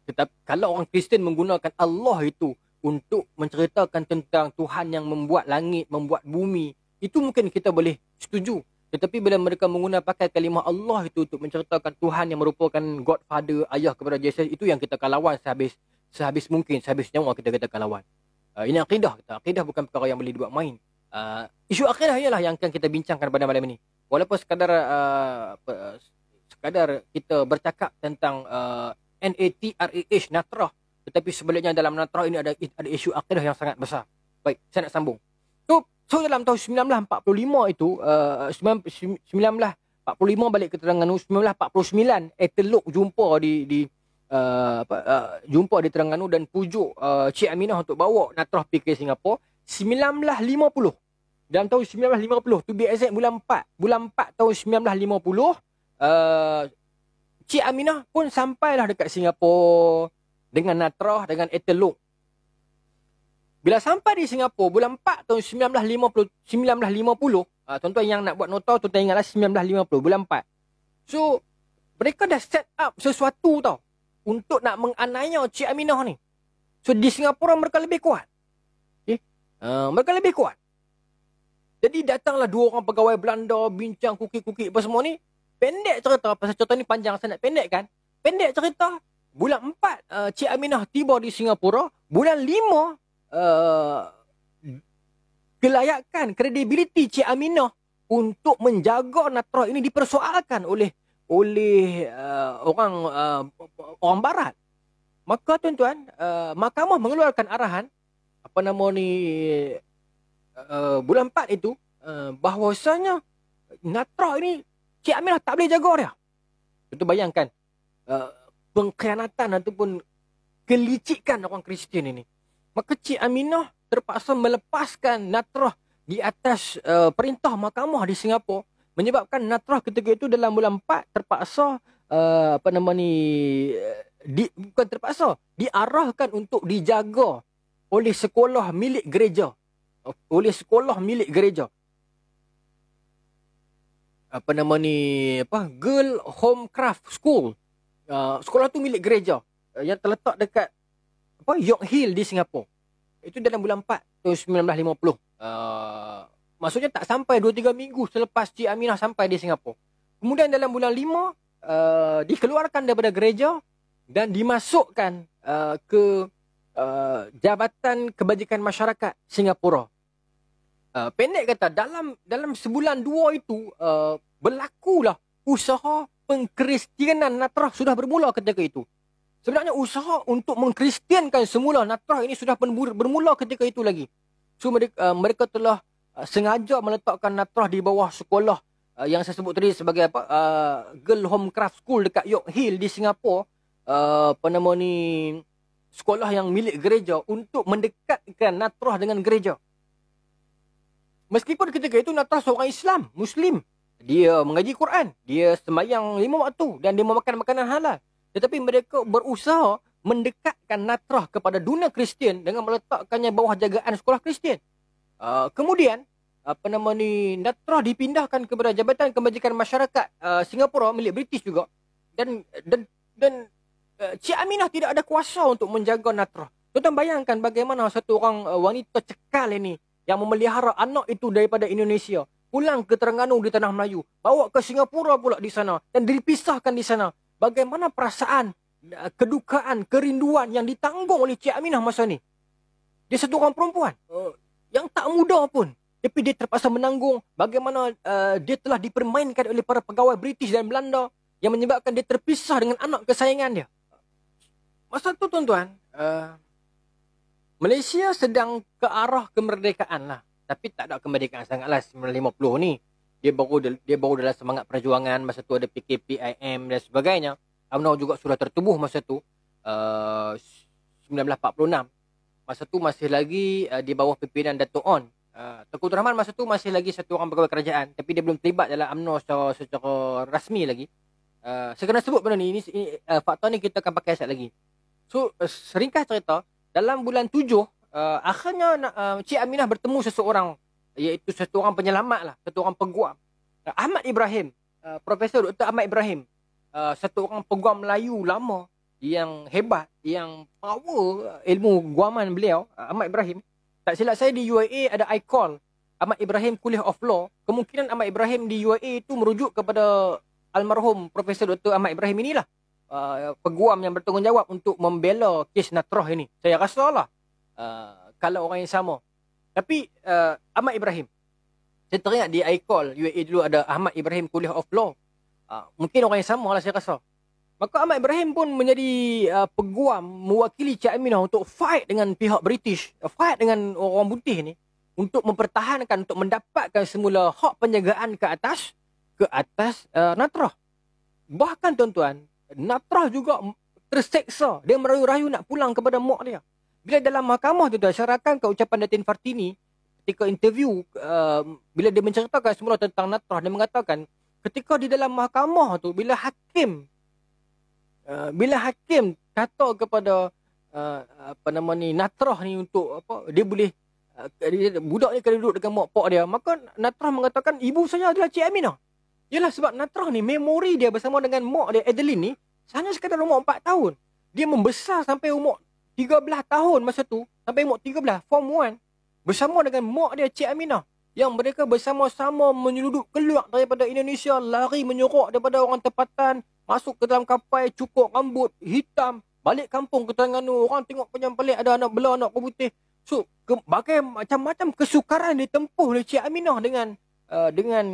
Tetapi kalau orang Kristen menggunakan Allah itu untuk menceritakan tentang Tuhan yang membuat langit, membuat bumi, itu mungkin kita boleh setuju. Tetapi bila mereka menggunakan pakai kalimah Allah itu untuk menceritakan Tuhan yang merupakan Godfather, ayah kepada Yesus itu yang kita akan lawan sehabis, sehabis mungkin, sehabis nyawa kita kata akan lawan. Uh, ini akidah. Akidah bukan perkara yang boleh dibuat main uh, isu akhirah ialah yang akan kita bincangkan pada malam ini. Walaupun sekadar uh, sekadar kita bercakap tentang uh, ah, NATRAH, natrah, tetapi sebenarnya dalam natrah ini ada ada isu akhirah yang sangat besar. Baik, saya nak sambung. So, so dalam tahun 1945 itu, uh, 45 balik ke Terengganu, 1949 Etelok jumpa di di Uh, apa, uh, jumpa di Terengganu dan pujuk uh, Cik Aminah untuk bawa Natrah pergi ke Singapura 1950 uh, dalam tahun 1950 to be exact bulan 4 bulan 4 tahun 1950 uh, Cik Aminah pun sampailah dekat Singapura dengan Natrah dengan Etelok bila sampai di Singapura bulan 4 tahun 1950 1950 uh, tuan-tuan yang nak buat nota tuan-tuan ingatlah 1950 bulan 4 so mereka dah set up sesuatu tau untuk nak menganiaya Cik Aminah ni so di Singapura mereka lebih kuat okay. Eh, uh, mereka lebih kuat jadi datanglah dua orang pegawai Belanda bincang kuki-kuki apa semua ni. Pendek cerita pasal cerita ni panjang sangat pendek kan. Pendek cerita bulan 4 uh, eh, Cik Aminah tiba di Singapura. Bulan 5 uh, eh, kelayakan kredibiliti Cik Aminah untuk menjaga natra ini dipersoalkan oleh oleh uh, orang uh, orang barat. Maka tuan-tuan, uh, mahkamah mengeluarkan arahan apa nama ni Eh, bulan 4 itu uh, bahawasanya Natra ini Cik Amirah tak boleh jaga dia. Contoh bayangkan uh, pengkhianatan ataupun kelicikan orang Kristian ini. Maka Cik Aminah terpaksa melepaskan Natrah di atas uh, perintah mahkamah di Singapura menyebabkan Natrah ketika itu dalam bulan 4 terpaksa uh, apa nama ni di, bukan terpaksa diarahkan untuk dijaga oleh sekolah milik gereja oleh sekolah milik gereja. Apa nama ni? Apa? Girl Homecraft School. Uh, sekolah tu milik gereja uh, yang terletak dekat apa? York Hill di Singapura. Itu dalam bulan 4 tahun 1950. Uh, ah, maksudnya tak sampai 2-3 minggu selepas Cik Aminah sampai di Singapura. Kemudian dalam bulan 5 uh, ah, dikeluarkan daripada gereja dan dimasukkan uh, ke uh, Jabatan Kebajikan Masyarakat Singapura uh, pendek kata dalam dalam sebulan dua itu uh, berlakulah usaha pengkristianan Natrah sudah bermula ketika itu. Sebenarnya usaha untuk mengkristiankan semula Natrah ini sudah bermula ketika itu lagi. So mereka, uh, mereka telah uh, sengaja meletakkan Natrah di bawah sekolah uh, yang saya sebut tadi sebagai apa uh, Girl Home Craft School dekat York Hill di Singapura. Uh, apa nama ni sekolah yang milik gereja untuk mendekatkan Natrah dengan gereja. Uh, Meskipun ketika itu Natas seorang Islam, Muslim. Dia mengaji Quran. Dia semayang lima waktu. Dan dia memakan makanan halal. Tetapi mereka berusaha mendekatkan Natrah kepada dunia Kristian dengan meletakkannya bawah jagaan sekolah Kristian. Uh, kemudian, apa nama ni, Natrah dipindahkan kepada Jabatan Kebajikan Masyarakat uh, Singapura milik British juga. Dan dan, dan uh, Cik Aminah tidak ada kuasa untuk menjaga Natrah. Tuan-tuan bayangkan bagaimana satu orang wanita cekal ini yang memelihara anak itu daripada Indonesia. Pulang ke Terengganu di Tanah Melayu. Bawa ke Singapura pula di sana. Dan dipisahkan di sana. Bagaimana perasaan, eh, kedukaan, kerinduan yang ditanggung oleh Cik Aminah masa ni. Dia satu orang perempuan. Oh. Yang tak mudah pun. Tapi dia terpaksa menanggung bagaimana uh, dia telah dipermainkan oleh para pegawai British dan Belanda. Yang menyebabkan dia terpisah dengan anak kesayangan dia. Masa tu tuan-tuan, uh, Malaysia sedang ke arah kemerdekaan lah. Tapi tak ada kemerdekaan sangat lah 1950 ni. Dia baru dia baru dalam semangat perjuangan. Masa tu ada PKPIM dan sebagainya. UMNO juga sudah tertubuh masa tu. Uh, 1946. Masa tu masih lagi uh, di bawah pimpinan Dato' On. Uh, Tengku Rahman masa tu masih lagi satu orang pegawai kerajaan. Tapi dia belum terlibat dalam UMNO secara, secara rasmi lagi. Uh, saya kena sebut benda ni. ini, ini uh, faktor ni kita akan pakai sekejap lagi. So, uh, seringkas cerita, dalam bulan tujuh uh, akhirnya uh, Cik Aminah bertemu seseorang iaitu satu orang penyelamat lah satu orang peguam uh, Ahmad Ibrahim uh, Profesor Dr. Ahmad Ibrahim uh, satu orang peguam Melayu lama yang hebat yang power ilmu guaman beliau uh, Ahmad Ibrahim tak silap saya di UAE ada icon Ahmad Ibrahim kuliah of law kemungkinan Ahmad Ibrahim di UAE itu merujuk kepada almarhum Profesor Dr. Ahmad Ibrahim inilah uh, peguam yang bertanggungjawab untuk membela kes Natroh ini. Saya rasa lah uh, kalau orang yang sama. Tapi uh, Ahmad Ibrahim. Saya teringat di iCall UAE dulu ada Ahmad Ibrahim kuliah of law. Uh, mungkin orang yang sama lah saya rasa. Maka Ahmad Ibrahim pun menjadi uh, peguam mewakili Cik Aminah untuk fight dengan pihak British. Uh, fight dengan orang putih ni. Untuk mempertahankan, untuk mendapatkan semula hak penjagaan ke atas. Ke atas uh, Natroh. Bahkan tuan-tuan, Natrah juga terseksa. Dia merayu-rayu nak pulang kepada mak dia. Bila dalam mahkamah tu, syaratan ke ucapan Datin Fartini ketika interview, uh, bila dia menceritakan semula tentang Natrah, dia mengatakan ketika di dalam mahkamah tu, bila hakim, uh, bila hakim kata kepada uh, apa nama ni Natrah ni untuk apa dia boleh uh, budak ni kena duduk dengan mak pak dia maka Natrah mengatakan ibu saya adalah Cik Aminah Yalah sebab Natrah ni memori dia bersama dengan mak dia Adeline ni hanya sekadar umur 4 tahun. Dia membesar sampai umur 13 tahun masa tu. Sampai umur 13, form 1. Bersama dengan mak dia Cik Aminah. Yang mereka bersama-sama menyeludup keluar daripada Indonesia. Lari menyorok daripada orang tempatan. Masuk ke dalam kapal, cukup rambut, hitam. Balik kampung ke Terengganu. Orang tengok penyam pelik ada anak bela, anak putih. So, ke, bagai macam-macam kesukaran ditempuh oleh Cik Aminah dengan uh, dengan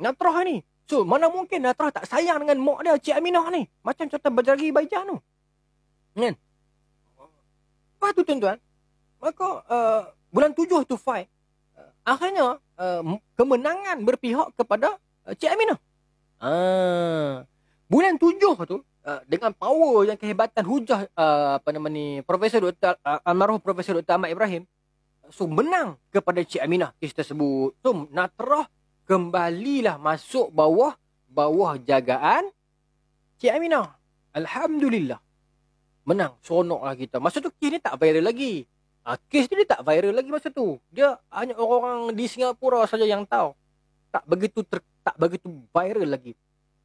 Natrah ni. So, mana mungkin Natrah lah tak sayang dengan mak dia, Cik Aminah ni. Macam contoh berjari Baijah tu. Kan? Lepas tu, tuan-tuan, maka uh, bulan tujuh tu fight, uh, akhirnya uh, kemenangan berpihak kepada uh, Cik Aminah. Ah. Bulan tujuh tu, uh, dengan power dan kehebatan hujah uh, apa nama ni, Profesor Dr. Uh, Almarhum Profesor Dr. Ahmad Ibrahim, so menang kepada Cik Aminah kes tersebut. So, Natrah kembalilah masuk bawah bawah jagaan Cik Aminah. Alhamdulillah. Menang. Seronoklah kita. Masa tu kes ni tak viral lagi. Ha, kes ni dia tak viral lagi masa tu. Dia hanya orang-orang di Singapura saja yang tahu. Tak begitu ter, tak begitu viral lagi.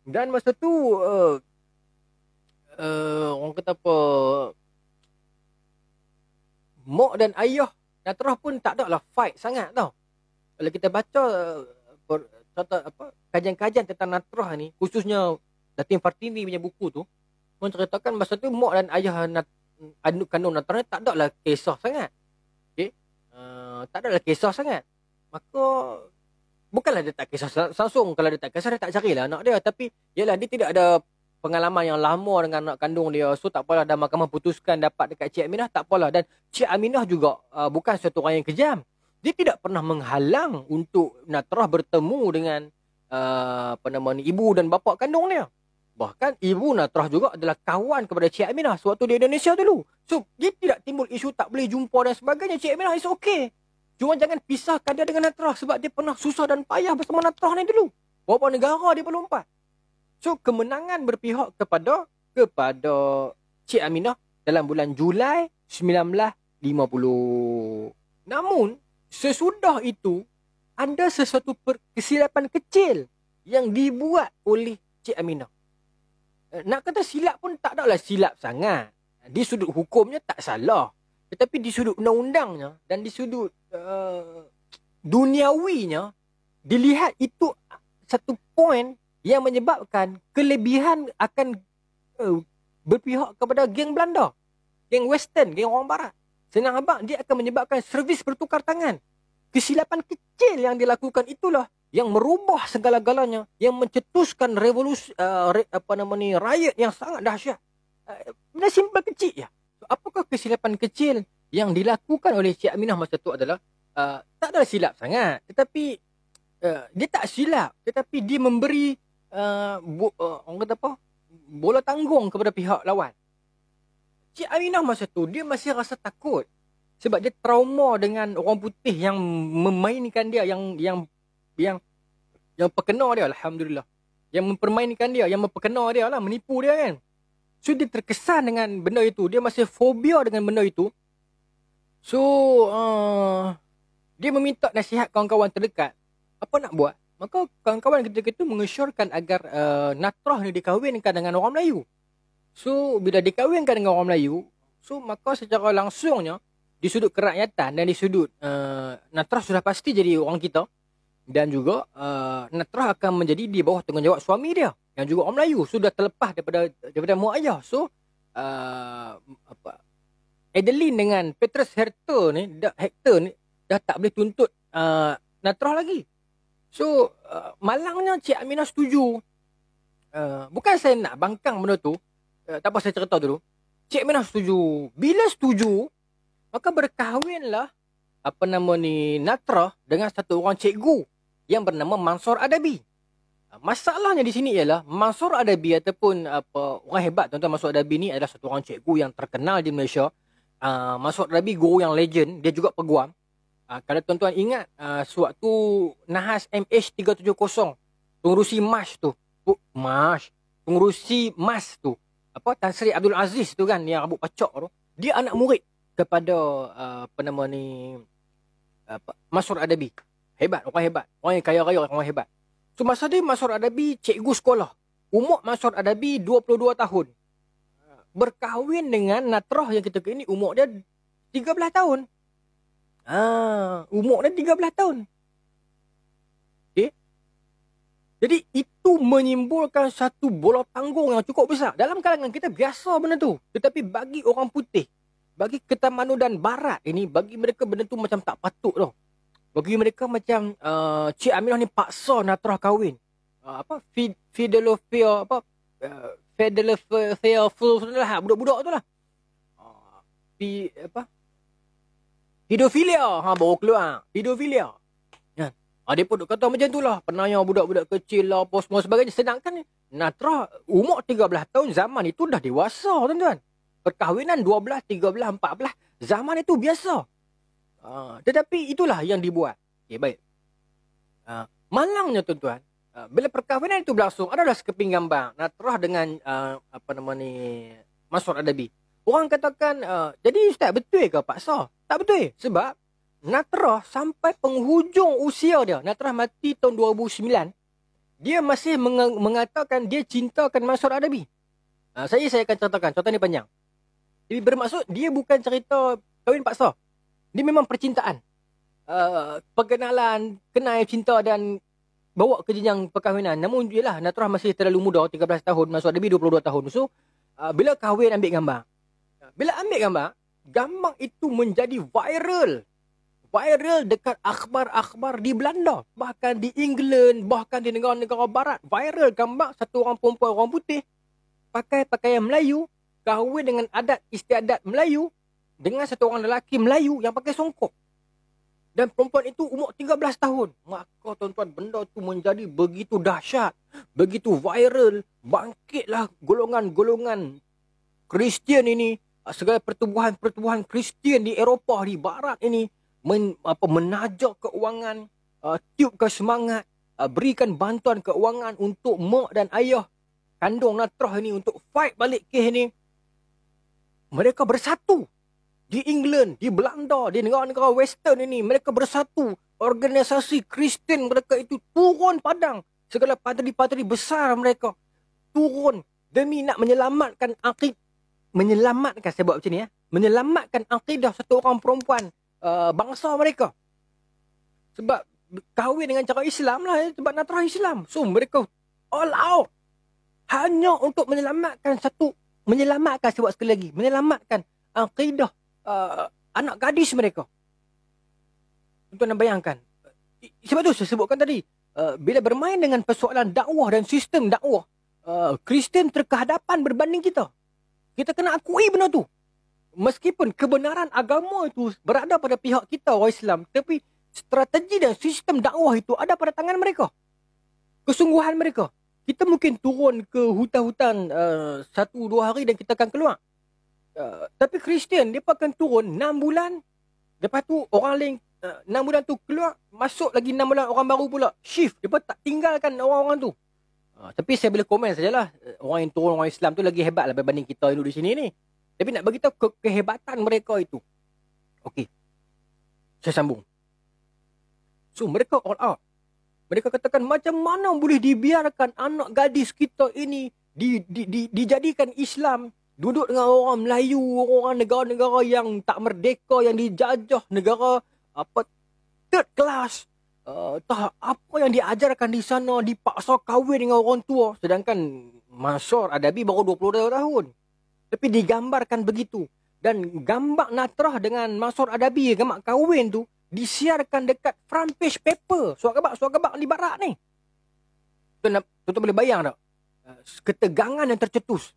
Dan masa tu uh, uh, orang kata apa mak dan ayah Natrah pun tak ada lah fight sangat tau. Kalau kita baca uh, per, apa kajian-kajian tentang natrah ni khususnya Datin Fartini punya buku tu menceritakan masa tu mak dan ayah nat, anak kandung natrah ni tak ada lah kisah sangat. okay Uh, tak ada lah kisah sangat. Maka bukanlah dia tak kisah langsung kalau dia tak kisah dia tak carilah anak dia tapi yalah dia tidak ada pengalaman yang lama dengan anak kandung dia so tak apalah dan mahkamah putuskan dapat dekat Cik Aminah tak apalah dan Cik Aminah juga uh, bukan satu orang yang kejam dia tidak pernah menghalang untuk Natrah bertemu dengan uh, apa nama ni ibu dan bapa kandung dia. Bahkan ibu Natrah juga adalah kawan kepada Cik Aminah sewaktu di Indonesia dulu. So, dia tidak timbul isu tak boleh jumpa dan sebagainya. Cik Aminah, it's okay. Cuma jangan pisahkan dia dengan Natrah sebab dia pernah susah dan payah bersama Natrah ni dulu. Berapa negara dia perlu lompat. So, kemenangan berpihak kepada kepada Cik Aminah dalam bulan Julai 1950. Namun, sesudah itu ada sesuatu kesilapan kecil yang dibuat oleh Cik Aminah. Eh, nak kata silap pun tak adalah silap sangat. Di sudut hukumnya tak salah. Tetapi di sudut undang-undangnya dan di sudut uh, duniawinya dilihat itu satu poin yang menyebabkan kelebihan akan uh, berpihak kepada geng Belanda, geng Western, geng orang barat. Senang abang, dia akan menyebabkan servis bertukar tangan. Kesilapan kecil yang dilakukan itulah yang merubah segala-galanya, yang mencetuskan revolusi, uh, re, apa nama ni, riot yang sangat dahsyat. Uh, benda uh, simpel kecil ya. Apakah kesilapan kecil yang dilakukan oleh Cik Aminah masa tu adalah uh, tak adalah silap sangat. Tetapi uh, dia tak silap. Tetapi dia memberi uh, bu, uh, orang kata apa? bola tanggung kepada pihak lawan. Cik Aminah masa tu dia masih rasa takut sebab dia trauma dengan orang putih yang memainkan dia yang yang yang yang perkena dia alhamdulillah. Yang mempermainkan dia, yang memperkena dia lah, menipu dia kan. So dia terkesan dengan benda itu, dia masih fobia dengan benda itu. So uh, dia meminta nasihat kawan-kawan terdekat. Apa nak buat? Maka kawan-kawan kita itu mengesyorkan agar uh, Natrah ni dikahwinkan dengan orang Melayu. So bila dikahwinkan dengan orang Melayu So maka secara langsungnya Di sudut kerakyatan dan di sudut uh, Natrah sudah pasti jadi orang kita Dan juga uh, Natrah akan menjadi di bawah tanggungjawab suami dia dan juga orang Melayu Sudah terlepas daripada daripada mu ayah So uh, apa, Adeline dengan Petrus Hector ni dah Hector ni Dah tak boleh tuntut uh, Natrah lagi So uh, malangnya Cik Aminah setuju uh, Bukan saya nak bangkang benda tu Eh, tak apa saya cerita dulu. Cik Minah setuju. Bila setuju, maka berkahwinlah apa nama ni Natra dengan satu orang cikgu yang bernama Mansor Adabi. Ah, masalahnya di sini ialah Mansor Adabi ataupun apa orang hebat tuan-tuan Mansur Adabi ni adalah satu orang cikgu yang terkenal di Malaysia. Uh, Mansur Adabi guru yang legend, dia juga peguam. Uh, kalau tuan-tuan ingat uh, sewaktu Nahas MH370 pengurusi MAS tu. Uh, MAS. Pengurusi MAS tu. Uh, apa Tan Sri Abdul Aziz tu kan yang rambut pacak tu dia anak murid kepada uh, apa nama ni apa uh, Masrur Adabi hebat orang hebat orang yang kaya-kaya orang yang hebat so masa dia Masrur Adabi cikgu sekolah umur masur Adabi 22 tahun berkahwin dengan Natroh yang kita kini umur dia 13 tahun ah umur dia 13 tahun Jadi itu menyimbolkan satu bola tanggung yang cukup besar. Dalam kalangan kita biasa benda tu. Tetapi bagi orang putih, bagi ketamanu dan barat ini, bagi mereka benda tu macam tak patut tau. Bagi mereka macam uh, Cik Aminah ni paksa nak terah kahwin. Uh, apa? Fidelofia, apa? Uh, Fidelofia, ha, lah. budak-budak tu lah. Uh, apa? Hidofilia. Ha, baru keluar. Hidofilia. Ha, dia pun duk kata macam tu lah. Penayang budak-budak kecil lah, apa semua sebagainya. Sedangkan Natra umur 13 tahun zaman itu dah dewasa tuan-tuan. Perkahwinan 12, 13, 14 zaman itu biasa. Ha, tetapi itulah yang dibuat. Okay, baik. Ha, malangnya tuan-tuan, bila perkahwinan itu berlangsung, ada dah sekeping gambar Natra dengan ha, apa nama ni, Masyarakat Adabi. Orang katakan, uh, jadi Ustaz betul ke Pak Tak betul. Sebab Natrah sampai penghujung usia dia. Natrah mati tahun 2009. Dia masih mengatakan dia cintakan Mansur Adabi. Ha, saya saya akan ceritakan. Contoh ni panjang. Jadi bermaksud dia bukan cerita kahwin paksa. Dia memang percintaan. Uh, ha, perkenalan, kenal cinta dan bawa ke jenjang perkahwinan. Namun ialah Natrah masih terlalu muda, 13 tahun. Mansur Adabi 22 tahun. So, uh, bila kahwin ambil gambar. Ha, bila ambil gambar, gambar itu menjadi viral viral dekat akhbar-akhbar di Belanda. Bahkan di England, bahkan di negara-negara barat. Viral gambar satu orang perempuan orang putih. Pakai pakaian Melayu. Kahwin dengan adat istiadat Melayu. Dengan satu orang lelaki Melayu yang pakai songkok. Dan perempuan itu umur 13 tahun. Maka tuan-tuan benda tu menjadi begitu dahsyat. Begitu viral. Bangkitlah golongan-golongan Kristian ini. Segala pertubuhan-pertubuhan Kristian di Eropah, di Barat ini men, apa menajak keuangan, uh, tiupkan semangat, uh, berikan bantuan keuangan untuk mak dan ayah kandung Natrah ini untuk fight balik ke ni. Mereka bersatu di England, di Belanda, di negara-negara western ini mereka bersatu. Organisasi Kristen mereka itu turun padang segala patri-patri besar mereka turun demi nak menyelamatkan akid menyelamatkan sebab macam ni ya menyelamatkan akidah satu orang perempuan Uh, bangsa mereka. Sebab kahwin dengan cara Islam lah. Eh, sebab natural Islam. So mereka all out. Hanya untuk menyelamatkan satu. Menyelamatkan sebab sekali lagi. Menyelamatkan akidah uh, uh, anak gadis mereka. Tuan-tuan nak bayangkan. Sebab tu saya sebutkan tadi. Uh, bila bermain dengan persoalan dakwah dan sistem dakwah. Uh, Kristen terkehadapan berbanding kita. Kita kena akui benda tu meskipun kebenaran agama itu berada pada pihak kita orang Islam tapi strategi dan sistem dakwah itu ada pada tangan mereka kesungguhan mereka kita mungkin turun ke hutan-hutan uh, satu dua hari dan kita akan keluar uh, tapi Kristian dia akan turun enam bulan lepas tu orang lain uh, bulan tu keluar masuk lagi enam bulan orang baru pula shift dia tak tinggalkan orang-orang tu Uh, tapi saya boleh komen sajalah orang yang turun orang Islam tu lagi hebat lah berbanding kita yang Hindu di sini ni. Tapi nak beritahu ke- kehebatan mereka itu. Okey. Saya sambung. So, mereka all out. Mereka katakan, macam mana boleh dibiarkan anak gadis kita ini di, di, di, dijadikan Islam, duduk dengan orang Melayu, orang negara-negara yang tak merdeka, yang dijajah negara apa third class. Uh, tak apa yang diajarkan di sana, dipaksa kahwin dengan orang tua. Sedangkan Masyur Adabi baru 22 tahun. Tapi digambarkan begitu. Dan gambar Natrah dengan Masur Adabi, gambar kahwin tu, disiarkan dekat front page paper. Suat kebak, suat kebak di Barat ni. Tuan-tuan boleh bayang tak? Eh, ketegangan yang tercetus.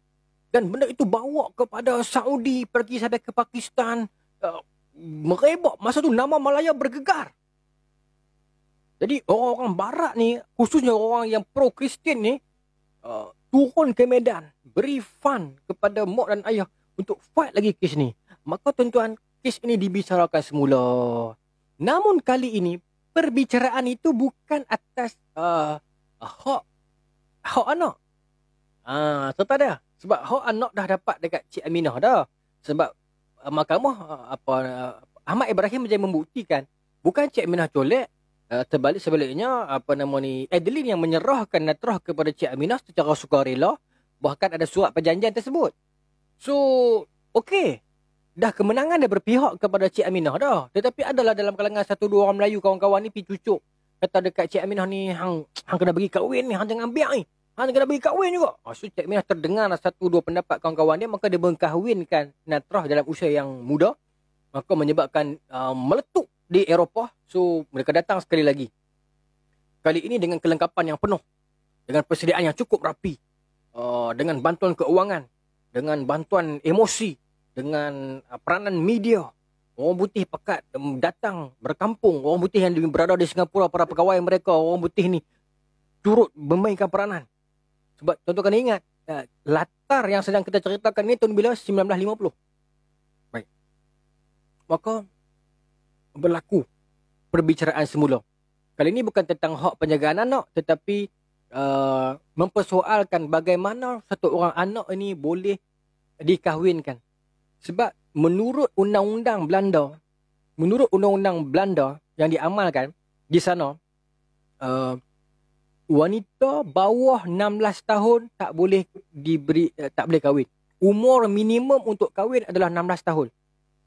Dan benda itu bawa kepada Saudi, pergi sampai ke Pakistan. Eh, merebak. Masa tu nama Malaya bergegar. Jadi orang-orang barat ni, khususnya orang yang pro-Kristian ni, eh, turun ke medan beri fund kepada mak dan ayah untuk fight lagi kes ni. Maka tuan-tuan, kes ini dibicarakan semula. Namun kali ini, perbicaraan itu bukan atas uh, hak, hak anak. Ah, uh, serta dah. Sebab hak anak dah dapat dekat Cik Aminah dah. Sebab uh, mahkamah, uh, apa, uh, Ahmad Ibrahim menjadi membuktikan, bukan Cik Aminah colek, Uh, terbalik sebaliknya apa nama ni Adeline yang menyerahkan natrah kepada Cik Aminah secara sukarela Bahkan ada surat perjanjian tersebut. So, okey. Dah kemenangan dah berpihak kepada Cik Aminah dah. Tetapi adalah dalam kalangan satu dua orang Melayu kawan-kawan ni pergi cucuk. Kata dekat Cik Aminah ni, hang, hang kena bagi kahwin ni. Hang jangan biar ni. Hang kena bagi kahwin juga. Ha, so, Cik Aminah terdengar lah satu dua pendapat kawan-kawan dia. Maka dia mengkahwinkan Natrah dalam usia yang muda. Maka menyebabkan uh, meletup di Eropah. So, mereka datang sekali lagi. Kali ini dengan kelengkapan yang penuh. Dengan persediaan yang cukup rapi. Uh, dengan bantuan keuangan, dengan bantuan emosi, dengan uh, peranan media, orang putih pekat um, datang berkampung, orang putih yang berada di Singapura, para pegawai mereka, orang putih ni turut memainkan peranan. Sebab tuan-tuan kena ingat, uh, latar yang sedang kita ceritakan ni tahun bila 1950. Baik. Maka berlaku perbicaraan semula. Kali ini bukan tentang hak penjagaan anak tetapi Uh, mempersoalkan bagaimana satu orang anak ini boleh dikahwinkan. Sebab menurut undang-undang Belanda, menurut undang-undang Belanda yang diamalkan di sana, uh, wanita bawah 16 tahun tak boleh diberi uh, tak boleh kahwin. Umur minimum untuk kahwin adalah 16 tahun.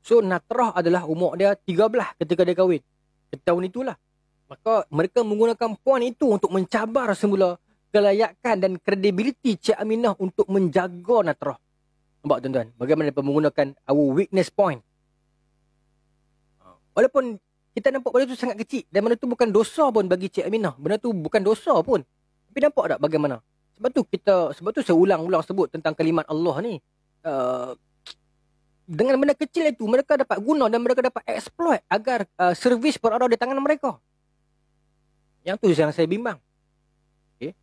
So Natrah adalah umur dia 13 ketika dia kahwin. Tahun itulah. Maka mereka menggunakan puan itu untuk mencabar semula kelayakan dan kredibiliti Cik Aminah untuk menjaga Natrah. Nampak tuan-tuan? Bagaimana mereka menggunakan our weakness point. Walaupun kita nampak benda tu sangat kecil dan benda itu bukan dosa pun bagi Cik Aminah. Benda itu bukan dosa pun. Tapi nampak tak bagaimana? Sebab tu kita, sebab tu saya ulang-ulang sebut tentang kalimat Allah ni. Uh, dengan benda kecil itu, mereka dapat guna dan mereka dapat exploit agar uh, servis berada di tangan mereka. Yang tu yang saya bimbang. Okay.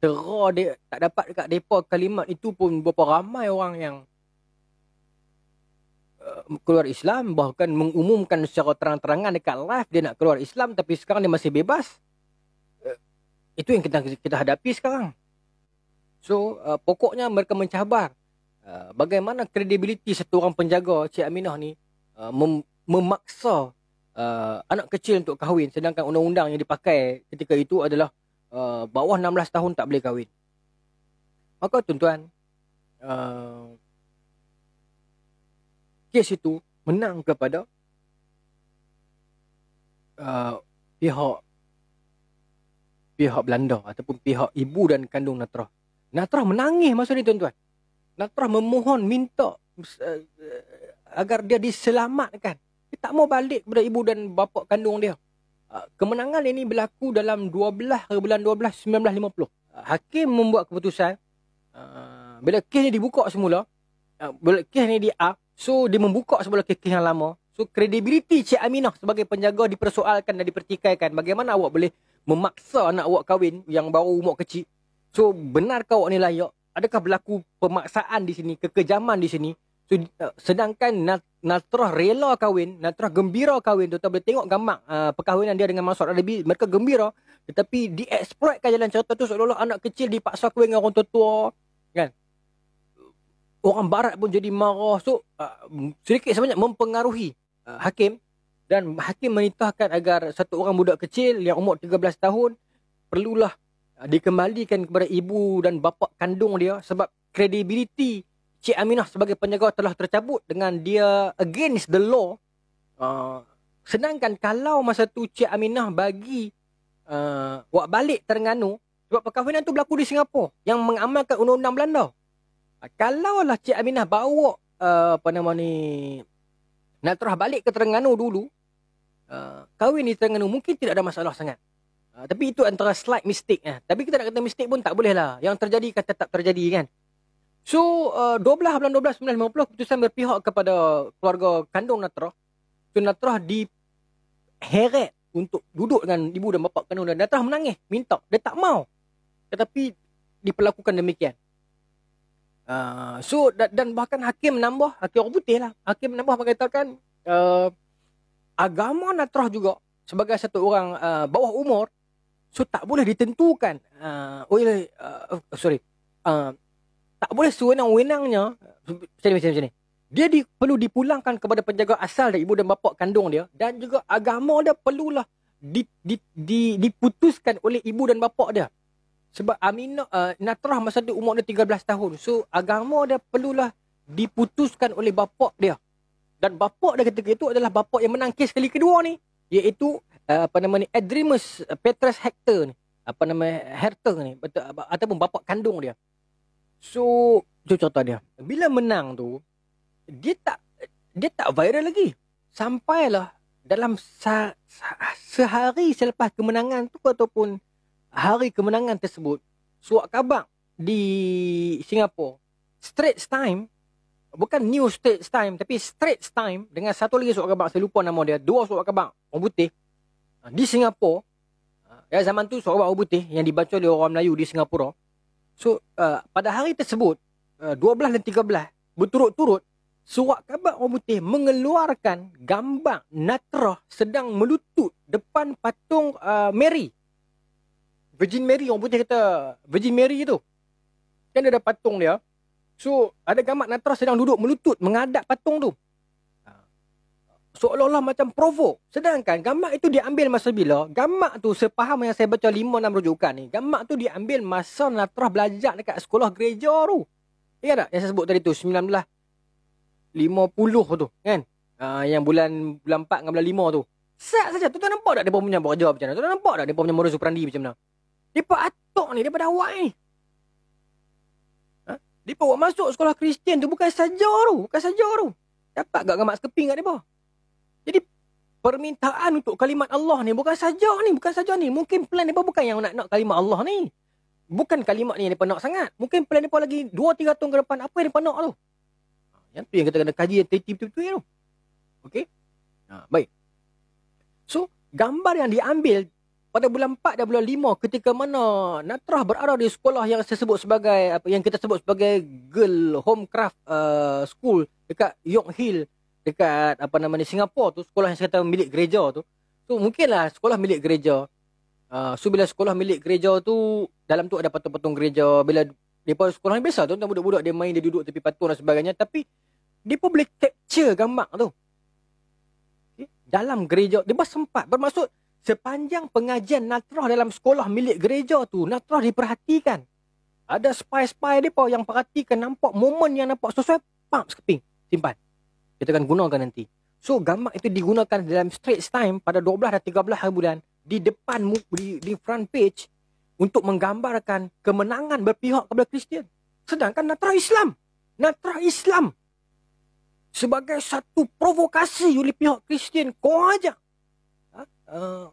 Terah dia tak dapat dekat depa kalimat itu pun berapa ramai orang yang uh, keluar Islam bahkan mengumumkan secara terang-terangan dekat live dia nak keluar Islam tapi sekarang dia masih bebas. Uh, itu yang kita kita hadapi sekarang. So uh, pokoknya mereka mencabar uh, bagaimana kredibiliti satu orang penjaga Cik Aminah ni uh, mem- memaksa uh, anak kecil untuk kahwin sedangkan undang-undang yang dipakai ketika itu adalah uh, bawah 16 tahun tak boleh kahwin. Maka tuan-tuan uh, kes itu menang kepada uh, pihak pihak Belanda ataupun pihak ibu dan kandung Natrah. Natrah menangis masa ni tuan-tuan. Natrah memohon minta uh, uh, agar dia diselamatkan tak mau balik kepada ibu dan bapa kandung dia. Ah, kemenangan ini berlaku dalam 12 bulan 12 1950. Ah, hakim membuat keputusan ah, bila kes ni dibuka semula, bila kes ni di up, so dia membuka semula kes yang lama. So kredibiliti Cik Aminah sebagai penjaga dipersoalkan dan dipertikaikan. Bagaimana awak boleh memaksa anak awak kahwin yang baru umur kecil? So benarkah awak ni layak? Adakah berlaku pemaksaan di sini, kekejaman di sini? So, uh, sedangkan Nat- Natrah rela kahwin, Natrah gembira kahwin. Tuan-tuan boleh tengok gambar uh, perkahwinan dia dengan Mansur Arabi. Mereka gembira. Tetapi dieksploitkan jalan cerita tu seolah-olah anak kecil dipaksa kahwin dengan orang tua-tua. Kan? Orang barat pun jadi marah. So, uh, sedikit sebanyak mempengaruhi uh, hakim. Dan hakim menitahkan agar satu orang budak kecil yang umur 13 tahun perlulah dikembalikan kepada ibu dan bapa kandung dia sebab kredibiliti Cik Aminah sebagai penjaga telah tercabut dengan dia against the law. Uh, sedangkan kalau masa tu Cik Aminah bagi uh, ah, buat balik Terengganu, sebab perkahwinan tu berlaku di Singapura yang mengamalkan undang-undang Belanda. Uh, kalaulah Cik Aminah bawa uh, apa nama ni nak terah balik ke Terengganu dulu, uh, kahwin di Terengganu mungkin tidak ada masalah sangat. Uh, tapi itu antara slight mistake. Eh. Tapi kita nak kata mistake pun tak boleh lah. Yang terjadi kata tak terjadi kan. So uh, 12 bulan 12 1950 keputusan berpihak kepada keluarga kandung Natrah. So Natrah di heret untuk duduk dengan ibu dan bapa kandung dan Natrah menangis minta dia tak mau. Tetapi diperlakukan demikian. Uh, so dan bahkan hakim menambah hakim orang putih lah hakim menambah mengatakan uh, agama Natrah juga sebagai satu orang uh, bawah umur so tak boleh ditentukan uh, oleh uh, sorry uh, tak boleh sewenang-wenangnya macam ni, macam ni, Dia di, perlu dipulangkan kepada penjaga asal dan ibu dan bapa kandung dia dan juga agama dia perlulah di, di, di, diputuskan oleh ibu dan bapa dia. Sebab Aminah uh, Natrah masa tu umur dia 13 tahun. So agama dia perlulah diputuskan oleh bapa dia. Dan bapa dia ketika itu adalah bapa yang menang kes kali kedua ni. Iaitu uh, apa nama ni Adrimus uh, Petrus Hector ni. Apa nama Herter ni. atau ataupun bapa kandung dia. So contoh dia Bila menang tu Dia tak Dia tak viral lagi Sampailah Dalam sa, sa, Sehari selepas kemenangan tu Ataupun Hari kemenangan tersebut Suak kabak Di Singapura Straight time Bukan new straight time Tapi straight time Dengan satu lagi suak kabak Saya lupa nama dia Dua suak kabak Orang putih ha, Di Singapura ha, Ya zaman tu suak kabak orang putih Yang dibaca oleh orang Melayu di Singapura So uh, pada hari tersebut uh, 12 dan 13 berturut-turut surat khabar orang putih mengeluarkan gambar Natrah sedang melutut depan patung uh, Mary. Virgin Mary orang putih kata Virgin Mary itu Kan ada patung dia. So ada gambar Natrah sedang duduk melutut menghadap patung tu seolah-olah macam provoke. Sedangkan gamak itu diambil masa bila? Gamak tu sepaham yang saya baca lima enam rujukan ni. Gamak tu diambil masa Natrah belajar dekat sekolah gereja tu. Ingat tak yang saya sebut tadi tu? 1950 tu kan? Uh, yang bulan bulan 4 dengan bulan 5 tu. Sat saja. Tuan-tuan nampak tak mereka punya kerja macam mana? Tuan-tuan nampak tak mereka punya modus operandi macam mana? Mereka atok ni daripada awak ni. Ha? Mereka buat masuk sekolah Kristian tu bukan saja tu. Bukan saja tu. Dapat gak gamak sekeping kat mereka? Jadi permintaan untuk kalimat Allah ni bukan saja ni, bukan saja ni. Mungkin plan depa bukan yang nak nak kalimat Allah ni. Bukan kalimat ni yang depa nak sangat. Mungkin plan depa lagi 2 3 tahun ke depan apa yang depa nak tu. Ha, yang tu yang kita kena kaji yang teliti betul-betul tu. Okey. Ha, baik. So, gambar yang diambil pada bulan 4 dan bulan 5 ketika mana Natrah berada di sekolah yang saya sebut sebagai apa yang kita sebut sebagai Girl Homecraft uh, School dekat York Hill dekat apa nama ni Singapura tu sekolah yang saya kata milik gereja tu tu mungkinlah sekolah milik gereja uh, so bila sekolah milik gereja tu dalam tu ada patung-patung gereja bila depa sekolah ni biasa tu budak-budak dia main dia duduk tepi patung dan sebagainya tapi depa boleh capture gambar tu dalam gereja depa sempat bermaksud sepanjang pengajian natrah dalam sekolah milik gereja tu natrah diperhatikan ada spy-spy depa yang perhatikan nampak momen yang nampak sesuai pam seping simpan kita akan gunakan nanti. So gambar itu digunakan dalam straight time pada 12 dan 13 hari bulan di depan di, di front page untuk menggambarkan kemenangan berpihak kepada Kristian. Sedangkan Natra Islam. Natra Islam. Sebagai satu provokasi oleh pihak Kristian. Kau aja. Ha? Uh,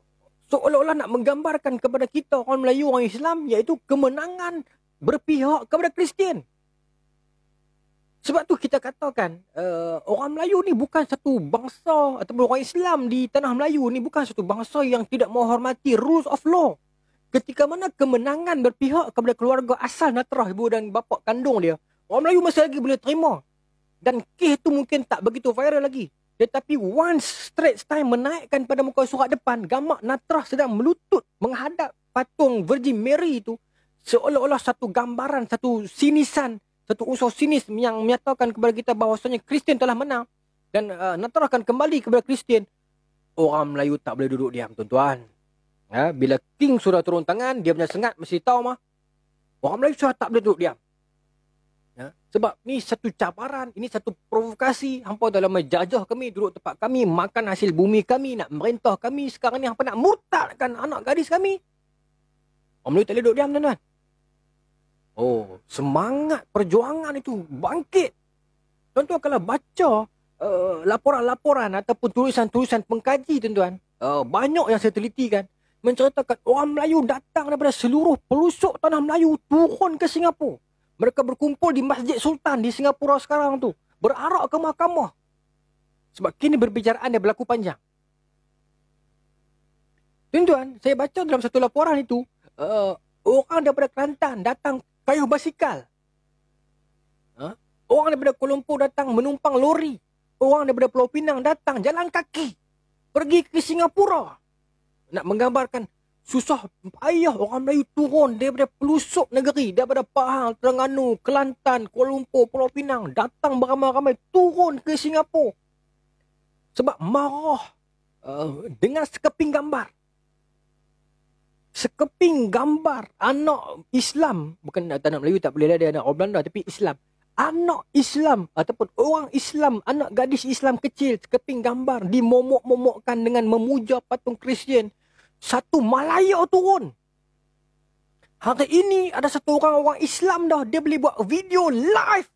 seolah-olah nak menggambarkan kepada kita orang Melayu, orang Islam. Iaitu kemenangan berpihak kepada Kristian. Sebab tu kita katakan uh, orang Melayu ni bukan satu bangsa ataupun orang Islam di tanah Melayu ni bukan satu bangsa yang tidak menghormati rules of law. Ketika mana kemenangan berpihak kepada keluarga asal Natrah ibu dan bapa kandung dia, orang Melayu masih lagi boleh terima. Dan kes tu mungkin tak begitu viral lagi. Tetapi once straight time menaikkan pada muka surat depan, gamak Natrah sedang melutut menghadap patung Virgin Mary itu seolah-olah satu gambaran, satu sinisan satu unsur sinis yang menyatakan kepada kita bahawasanya Kristian telah menang dan uh, natarahkan kembali kepada Kristian orang Melayu tak boleh duduk diam tuan-tuan ya bila king sudah turun tangan dia punya sengat mesti tahu mah orang Melayu sudah tak boleh duduk diam ya sebab ini satu cabaran ini satu provokasi Hampa dalam menjajah kami duduk tempat kami makan hasil bumi kami nak merintah kami sekarang ni hangpa nak murtadkan anak gadis kami orang Melayu tak boleh duduk diam tuan-tuan Oh, semangat perjuangan itu bangkit. Contoh kalau baca uh, laporan-laporan ataupun tulisan-tulisan pengkaji tuan-tuan, uh, banyak yang saya teliti kan, menceritakan orang Melayu datang daripada seluruh pelusuk tanah Melayu turun ke Singapura. Mereka berkumpul di Masjid Sultan di Singapura sekarang tu, berarak ke mahkamah. Sebab kini berbicaraan dia berlaku panjang. Tuan-tuan, saya baca dalam satu laporan itu, uh, orang daripada Kelantan datang payuh basikal. Ha? Orang daripada Kuala Lumpur datang menumpang lori. Orang daripada Pulau Pinang datang jalan kaki. Pergi ke Singapura. Nak menggambarkan susah payah orang Melayu turun daripada pelusuk negeri. Daripada Pahang, Terengganu, Kelantan, Kuala Lumpur, Pulau Pinang. Datang beramai-ramai turun ke Singapura. Sebab marah uh, dengan sekeping gambar sekeping gambar anak Islam bukan nak tanah Melayu tak boleh lah dia anak orang Belanda tapi Islam anak Islam ataupun orang Islam anak gadis Islam kecil sekeping gambar dimomok-momokkan dengan memuja patung Kristian satu Malaya turun hari ini ada satu orang orang Islam dah dia boleh buat video live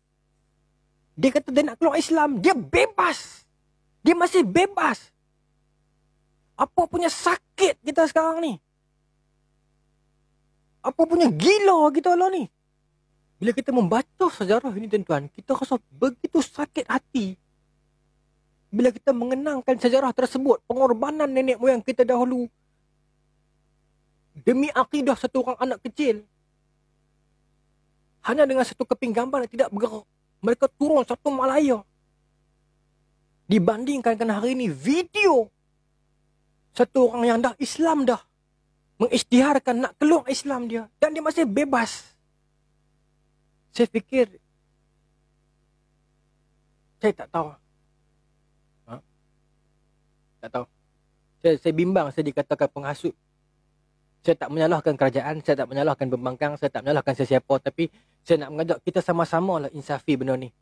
dia kata dia nak keluar Islam dia bebas dia masih bebas apa punya sakit kita sekarang ni apa punya gila kita Allah ni. Bila kita membaca sejarah ini tuan-tuan, kita rasa begitu sakit hati bila kita mengenangkan sejarah tersebut, pengorbanan nenek moyang kita dahulu demi akidah satu orang anak kecil hanya dengan satu keping gambar yang tidak bergerak. Mereka turun satu malaya. Dibandingkan dengan hari ini video satu orang yang dah Islam dah mengisytiharkan nak keluar Islam dia dan dia masih bebas. Saya fikir saya tak tahu. Ha? Tak tahu. Saya, saya bimbang saya dikatakan penghasut. Saya tak menyalahkan kerajaan, saya tak menyalahkan pembangkang, saya tak menyalahkan sesiapa tapi saya nak mengajak kita sama-sama lah insafi benda ni.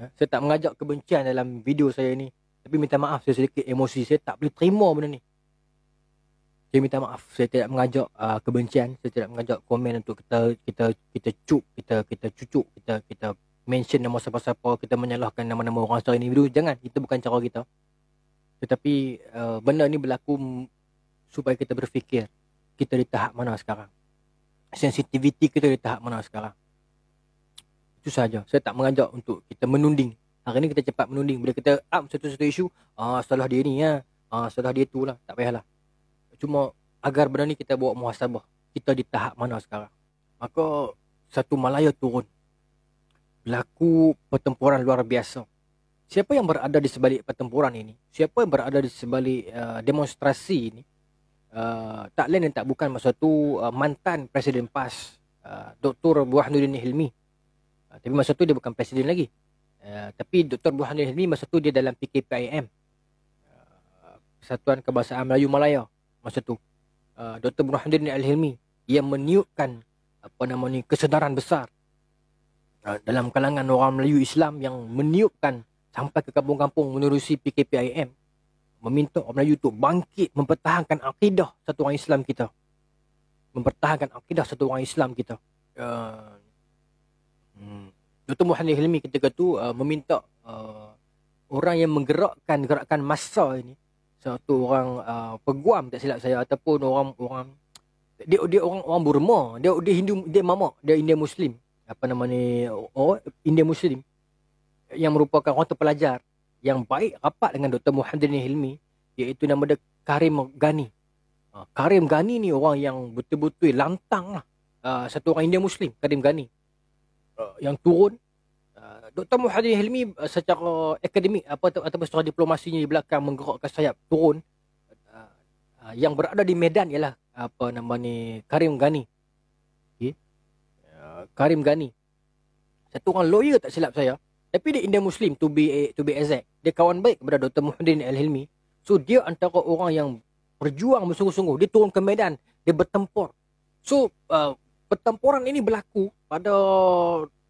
Ha? Saya tak mengajak kebencian dalam video saya ni. Tapi minta maaf saya sedikit emosi saya tak boleh terima benda ni. Saya minta maaf saya tidak mengajak uh, kebencian, saya tidak mengajak komen untuk kita kita kita cuk, kita kita cucuk, kita kita mention nama siapa-siapa, kita menyalahkan nama-nama orang secara individu. Jangan, itu bukan cara kita. Tetapi uh, benda ni berlaku supaya kita berfikir kita di tahap mana sekarang. Sensitiviti kita di tahap mana sekarang. Itu saja. Saya tak mengajak untuk kita menuding. Hari ni kita cepat menuding Bila kita up satu-satu isu ah, Salah dia ni ya. ah, Salah dia tu lah Tak payahlah Cuma agar benda ni kita bawa muhasabah Kita di tahap mana sekarang Maka satu Malaya turun Berlaku pertempuran luar biasa Siapa yang berada di sebalik pertempuran ini Siapa yang berada di sebalik uh, demonstrasi ini uh, Tak lain dan tak bukan Masa tu uh, mantan Presiden PAS uh, Dr. Buahnudin Hilmi uh, Tapi masa tu dia bukan Presiden lagi Eh, tapi Dr. Burhanuddin Hilmi masa tu dia dalam PKPIM. Eh, Persatuan Kebangsaan Melayu Malaya masa tu. Uh, eh, Dr. Burhanuddin Al-Hilmi yang meniupkan apa nama ni kesedaran besar dalam kalangan orang Melayu Islam yang meniupkan sampai ke kampung-kampung menerusi PKPIM meminta orang Melayu untuk bangkit mempertahankan akidah satu orang Islam kita. Mempertahankan akidah satu orang Islam kita. Uh, hmm. Dr. Muhammad Hilmi ketika tu uh, meminta uh, orang yang menggerakkan gerakan massa ini satu orang uh, peguam tak silap saya ataupun orang orang dia dia orang orang Burma dia dia Hindu dia mama dia India Muslim apa nama ni oh India Muslim yang merupakan orang terpelajar yang baik rapat dengan Dr. Muhammad Hilmi iaitu nama dia Karim Gani. Uh, Karim Gani ni orang yang betul-betul lantang lah. Uh, satu orang India Muslim, Karim Gani. Uh, yang turun uh, Dr. Muhammad Helmi uh, secara akademik apa atau ataupun secara diplomasinya di belakang menggerakkan sayap turun uh, uh, yang berada di medan ialah apa nama ni Karim Gani okay. uh, Karim Gani satu orang lawyer tak silap saya tapi dia Indian Muslim to be to be exact dia kawan baik kepada Dr. Muhammad Al Hilmi, so dia antara orang yang berjuang bersungguh-sungguh dia turun ke medan dia bertempur so uh, pertempuran ini berlaku pada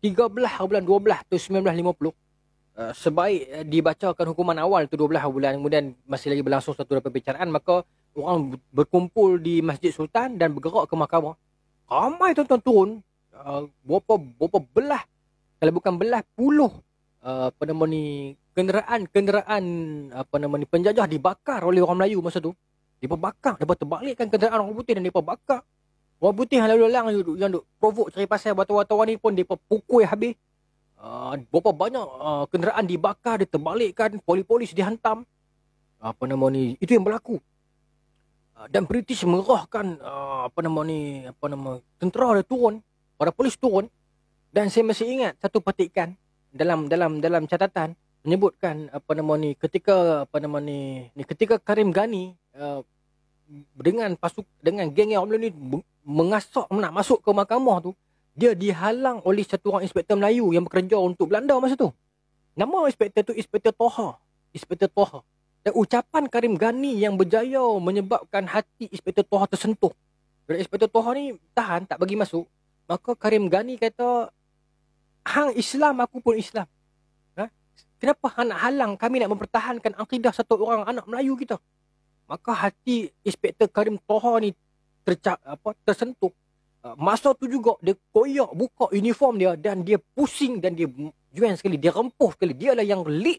13 bulan 12 tu 1950 uh, eh, sebaik uh, dibacakan hukuman awal tu 12 bulan kemudian masih lagi berlangsung satu perbicaraan maka orang berkumpul di Masjid Sultan dan bergerak ke mahkamah ramai tuan-tuan turun uh, berapa berapa belah kalau bukan belah puluh uh, kenderaan-kenderaan apa nama penjajah dibakar oleh orang Melayu masa tu depa bakar depa terbalikkan kenderaan orang putih dan depa bakar Orang putih yang lalu lalang yang, yang duk provoke cari pasal batu-batu ni pun depa pukul habis. Uh, berapa banyak uh, kenderaan dibakar, diterbalikkan, polis-polis dihantam. apa nama ni? Itu yang berlaku. Uh, dan British mengerahkan uh, apa nama ni? Apa nama tentera dia turun, para polis turun dan saya masih ingat satu petikan dalam dalam dalam catatan menyebutkan apa nama ni ketika apa nama ni ni ketika Karim Gani uh, dengan pasuk dengan geng yang Omlo ni mengasak nak masuk ke mahkamah tu dia dihalang oleh satu orang inspektor Melayu yang bekerja untuk Belanda masa tu. Nama inspektor tu inspektor Toha. Inspektor Toha. Dan ucapan Karim Gani yang berjaya menyebabkan hati inspektor Toha tersentuh. Bila inspektor Toha ni tahan tak bagi masuk. Maka Karim Gani kata, Hang Islam aku pun Islam. Ha? Kenapa Hang nak halang kami nak mempertahankan akidah satu orang anak Melayu kita? Maka hati inspektor Karim Toha ni tercap apa tersentuh ah, masa tu juga dia koyak buka uniform dia dan dia pusing dan dia juen sekali dia rempuh sekali dia lah yang lead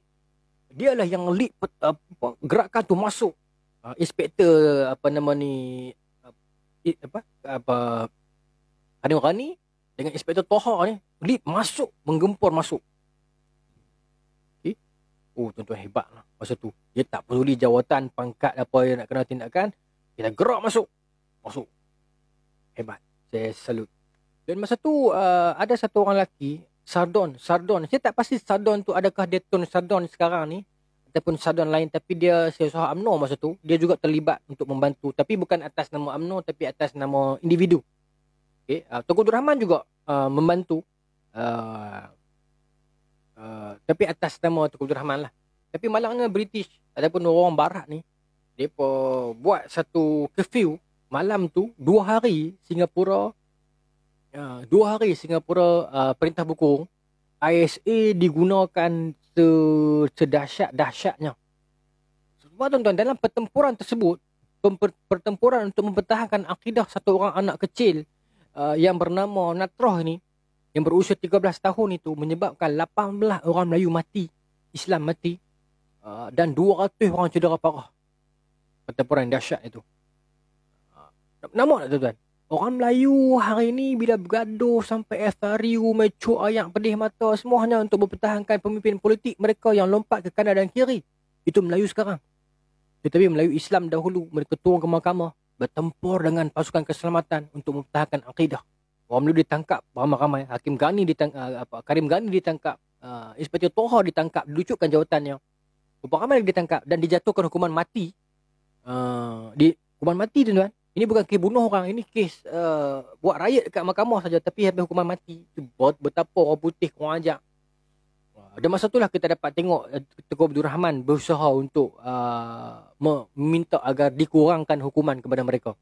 lah yang lead pet, apa, gerakan tu masuk uh, inspektor apa nama ni uh, it, apa apa ada orang ni dengan inspektor Toha ni lead masuk menggempur masuk okey oh tuan-tuan hebat lah masa tu dia tak peduli jawatan pangkat apa yang nak kena tindakan kita gerak masuk masuk. Hebat. Saya salut. Dan masa tu uh, ada satu orang lelaki, Sardon. Sardon. Saya tak pasti Sardon tu adakah dia turn Sardon sekarang ni. Ataupun Sardon lain. Tapi dia sesuah amno masa tu. Dia juga terlibat untuk membantu. Tapi bukan atas nama amno tapi atas nama individu. Okay. Uh, Tengku Durrahman juga uh, membantu. Uh, uh, tapi atas nama Tengku Durrahman lah. Tapi malangnya British ataupun orang barat ni. dia buat satu curfew malam tu dua hari Singapura uh, dua hari Singapura uh, perintah buku, ISA digunakan sedahsyat dahsyatnya semua tuan-tuan dalam pertempuran tersebut pertempuran untuk mempertahankan akidah satu orang anak kecil uh, yang bernama Natroh ni yang berusia 13 tahun itu menyebabkan 18 orang Melayu mati Islam mati uh, dan 200 orang cedera parah pertempuran dahsyat itu Nama tak tuan-tuan? Orang Melayu hari ni bila bergaduh sampai Ethereum, mecuk ayak pedih mata semua hanya untuk mempertahankan pemimpin politik mereka yang lompat ke kanan dan kiri. Itu Melayu sekarang. Tetapi Melayu Islam dahulu mereka turun ke mahkamah bertempur dengan pasukan keselamatan untuk mempertahankan akidah. Orang Melayu ditangkap ramai-ramai. Hakim Ghani ditangkap, ah, uh, Karim Ghani ditangkap. Uh, Inspektor Toha ditangkap, dilucutkan jawatannya. Beberapa ramai ditangkap dan dijatuhkan hukuman mati. Uh, di, hukuman mati tuan-tuan ini bukan kes bunuh orang ini kes uh, buat riot dekat mahkamah saja tapi habis hukuman mati buat betapa orang putih kurang ajak ada masa itulah kita dapat tengok uh, Teguh Abdul Rahman berusaha untuk uh, meminta agar dikurangkan hukuman kepada mereka.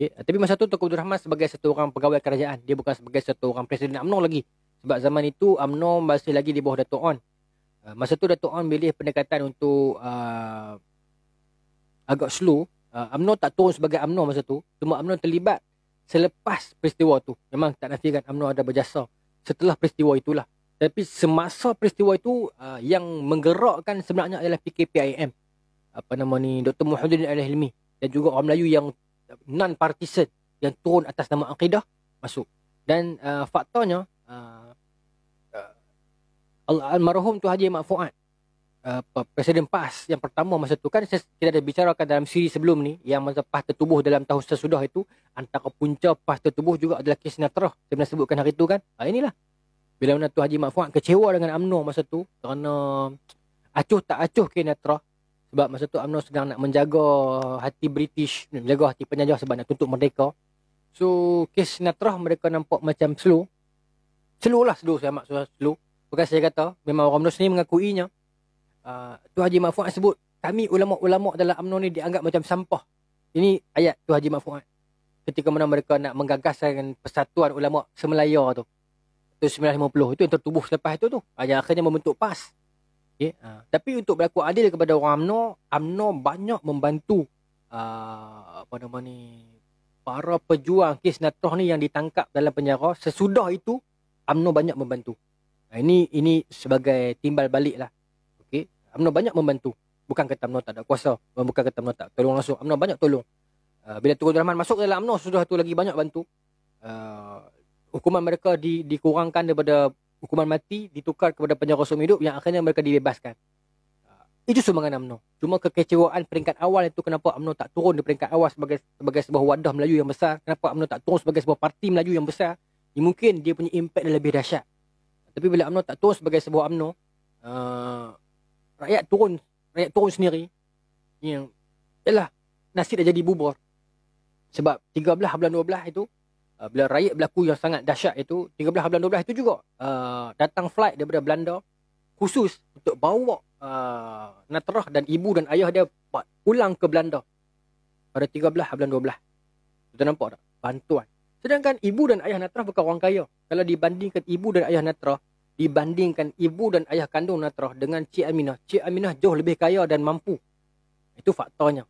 Okay. Uh, tapi masa tu Teguh Abdul Rahman sebagai satu orang pegawai kerajaan. Dia bukan sebagai satu orang Presiden UMNO lagi. Sebab zaman itu UMNO masih lagi di bawah Dato' On. Uh, masa tu Dato' On pilih pendekatan untuk uh, agak slow. Uh, UMNO tak turun sebagai UMNO masa tu. Cuma UMNO terlibat selepas peristiwa tu. Memang tak nafikan UMNO ada berjasa setelah peristiwa itulah. Tapi semasa peristiwa itu uh, yang menggerakkan sebenarnya adalah PKPIM. Apa nama ni? Dr. Muhammadin Al-Hilmi. Dan juga orang Melayu yang non-partisan yang turun atas nama akidah masuk. Dan uh, faktanya uh, Al- Almarhum Tu Haji Mak Fuad uh, presiden PAS yang pertama masa itu kan kita ada bicarakan dalam siri sebelum ni yang masa PAS tertubuh dalam tahun sesudah itu antara punca PAS tertubuh juga adalah kes Natrah saya pernah sebutkan hari itu kan uh, inilah bila mana Tuan Haji Mak Fuad kecewa dengan UMNO masa tu kerana acuh tak acuh ke Natrah sebab masa tu UMNO sedang nak menjaga hati British menjaga hati penjajah sebab nak tuntut merdeka so kes Natrah mereka nampak macam slow slow lah slow saya maksud slow Bukan saya kata, memang orang Melayu sendiri mengakuinya. Ah, tu Haji Mahfud sebut kami ulama-ulama dalam UMNO ni dianggap macam sampah. Ini ayat Tu Haji Mahfud ketika mana mereka nak menggagas dengan persatuan ulama semelaya tu. Tu 1950 itu yang tertubuh selepas itu tu. Ah, yang akhirnya membentuk PAS. Okay. Uh, ah, tapi untuk berlaku adil kepada orang UMNO, UMNO banyak membantu uh, apa nama ni para pejuang kes Natoh ni yang ditangkap dalam penjara sesudah itu UMNO banyak membantu. Nah, ini ini sebagai timbal balik lah Amno banyak membantu. Bukan kata UMNO tak ada kuasa. Bukan kata UMNO tak tolong langsung. Amno banyak tolong. Uh, bila Tuan Rahman masuk dalam Amno sudah tu lagi banyak bantu. Uh, hukuman mereka di, dikurangkan daripada hukuman mati, ditukar kepada penjara seumur hidup yang akhirnya mereka dibebaskan. Uh, itu sumbangan Amno. Cuma kekecewaan peringkat awal itu kenapa Amno tak turun di peringkat awal sebagai sebagai sebuah wadah Melayu yang besar. Kenapa Amno tak turun sebagai sebuah parti Melayu yang besar. Ya, mungkin dia punya impact yang lebih dahsyat. Tapi bila Amno tak turun sebagai sebuah Amno. Uh, rakyat turun rakyat turun sendiri yang ialah nasi dah jadi bubur sebab 13 bulan 12 itu uh, bila rakyat berlaku yang sangat dahsyat itu 13 bulan 12 itu juga uh, datang flight daripada Belanda khusus untuk bawa uh, Natrah dan ibu dan ayah dia pulang ke Belanda pada 13 bulan 12 kita nampak tak bantuan sedangkan ibu dan ayah Natrah bukan orang kaya kalau dibandingkan ibu dan ayah Natrah dibandingkan ibu dan ayah kandung Natrah dengan Cik Aminah. Cik Aminah jauh lebih kaya dan mampu. Itu faktanya.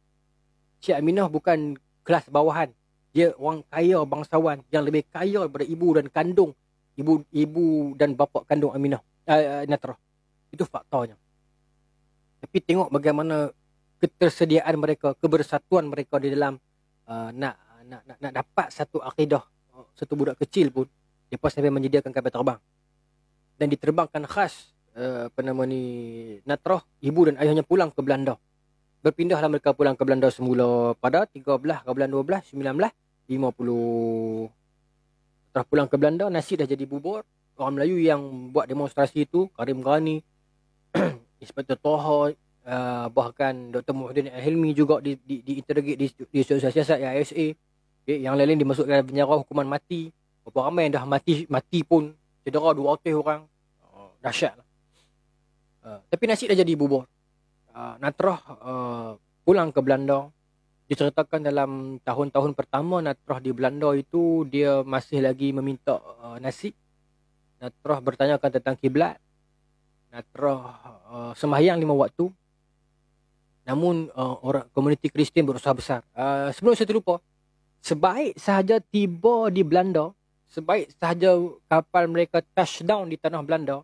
Cik Aminah bukan kelas bawahan. Dia orang kaya bangsawan yang lebih kaya daripada ibu dan kandung. Ibu ibu dan bapa kandung Aminah. Uh, Natrah. Itu faktanya. Tapi tengok bagaimana ketersediaan mereka, kebersatuan mereka di dalam uh, nak, nak, nak, nak dapat satu akidah satu budak kecil pun. Dia pun sampai menyediakan kapal terbang dan diterbangkan khas uh, eh, penama ni Natroh ibu dan ayahnya pulang ke Belanda berpindahlah mereka pulang ke Belanda semula pada 13 ke bulan 12 1950 telah pulang ke Belanda nasi dah jadi bubur orang Melayu yang buat demonstrasi itu Karim Ghani Inspektor Toho uh, eh, bahkan Dr. Muhyiddin Al-Hilmi juga di, di, di interrogate di, di sosial siasat yang ISA okay, eh, yang lain-lain dimasukkan penjara hukuman mati beberapa ramai yang dah mati mati pun cedera 200 orang dahsyat lah. Uh, tapi nasib dah jadi bubur. Uh, Natroh uh, pulang ke Belanda. Diceritakan dalam tahun-tahun pertama Natroh di Belanda itu, dia masih lagi meminta uh, nasib. Natroh bertanyakan tentang kiblat. Natroh uh, sembahyang lima waktu. Namun uh, orang komuniti Kristian berusaha besar. Uh, sebelum saya terlupa, sebaik sahaja tiba di Belanda, sebaik sahaja kapal mereka touchdown di tanah Belanda, uh,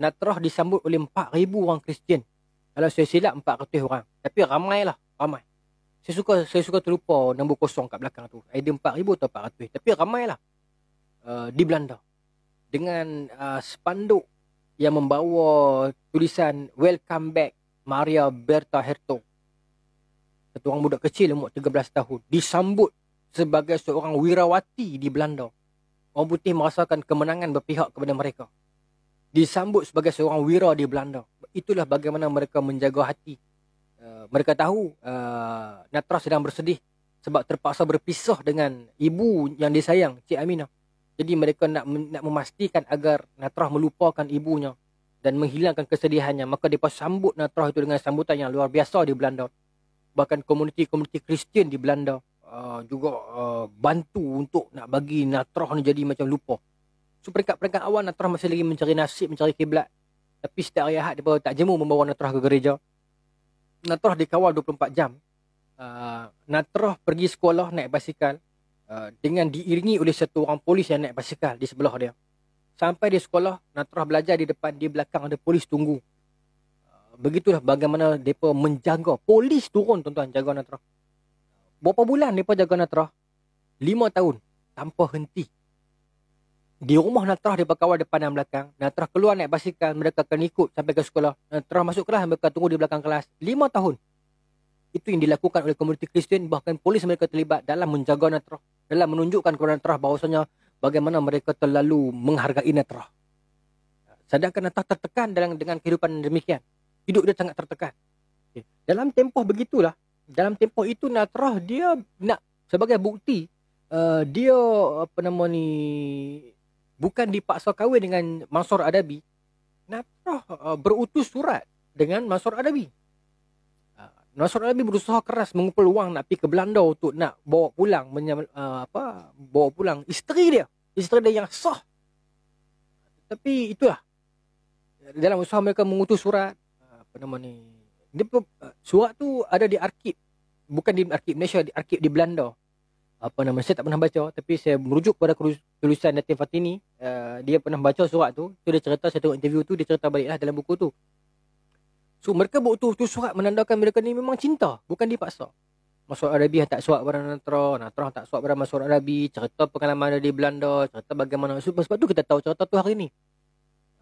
Natrah disambut oleh 4,000 orang Kristian. Kalau saya silap, 400 orang. Tapi ramai lah, ramai. Saya suka saya suka terlupa nombor kosong kat belakang tu. Either 4,000 atau 400. Tapi ramailah uh, di Belanda. Dengan uh, sepanduk yang membawa tulisan Welcome back Maria Bertha Hertog. Satu orang budak kecil umur 13 tahun. Disambut sebagai seorang wirawati di Belanda. Orang putih merasakan kemenangan berpihak kepada mereka disambut sebagai seorang wira di Belanda. Itulah bagaimana mereka menjaga hati. Uh, mereka tahu uh, Natra sedang bersedih sebab terpaksa berpisah dengan ibu yang disayang, Cik Aminah. Jadi mereka nak nak memastikan agar Natra melupakan ibunya dan menghilangkan kesedihannya. Maka mereka sambut Natra itu dengan sambutan yang luar biasa di Belanda. Bahkan komuniti-komuniti Kristian di Belanda uh, juga uh, bantu untuk nak bagi Natra ni jadi macam lupa. So peringkat-peringkat awal Natrah masih lagi mencari nasib Mencari kiblat Tapi setiap hari ahad Dia baru tak jemu membawa Natrah ke gereja Natrah dikawal 24 jam uh, Natrah pergi sekolah naik basikal uh, Dengan diiringi oleh satu orang polis yang naik basikal di sebelah dia Sampai di sekolah Natrah belajar di depan Di belakang ada polis tunggu ah, Begitulah bagaimana mereka menjaga Polis turun tuan-tuan jaga Natrah Berapa bulan mereka jaga Natrah? 5 tahun Tanpa henti di rumah Natrah dia berkawal depan dan belakang. nak terah keluar naik basikal. Mereka akan ikut sampai ke sekolah. terah masuk kelas. Mereka tunggu di belakang kelas. Lima tahun. Itu yang dilakukan oleh komuniti Kristian. Bahkan polis mereka terlibat dalam menjaga Natrah. Dalam menunjukkan kepada Natrah bahawasanya bagaimana mereka terlalu menghargai Natrah. Sedangkan Natrah tertekan dalam dengan kehidupan demikian. Hidup dia sangat tertekan. Dalam tempoh begitulah. Dalam tempoh itu Natrah dia nak sebagai bukti. Uh, dia apa nama ni bukan dipaksa kahwin dengan Mansur Adabi, Nasrah uh, berutus surat dengan Mansur Adabi. Nasrah uh, Adabi berusaha keras mengumpul wang nak pergi ke Belanda untuk nak bawa pulang menyam, uh, apa bawa pulang isteri dia, isteri dia yang sah. Tapi itulah dalam usaha mereka mengutus surat apa nama ni dia surat tu ada di arkib bukan di arkib Malaysia di arkib di Belanda apa nama saya tak pernah baca tapi saya merujuk pada tulisan Datin Fatini uh, dia pernah baca surat tu tu dia cerita saya tengok interview tu dia cerita baliklah dalam buku tu so mereka buat tu, tu surat menandakan mereka ni memang cinta bukan dipaksa Masuk Arabi tak suap barang Natra Natra tak suap barang Masuk Arabi Cerita pengalaman dia di Belanda Cerita bagaimana Sebab, sebab tu kita tahu cerita tu hari ni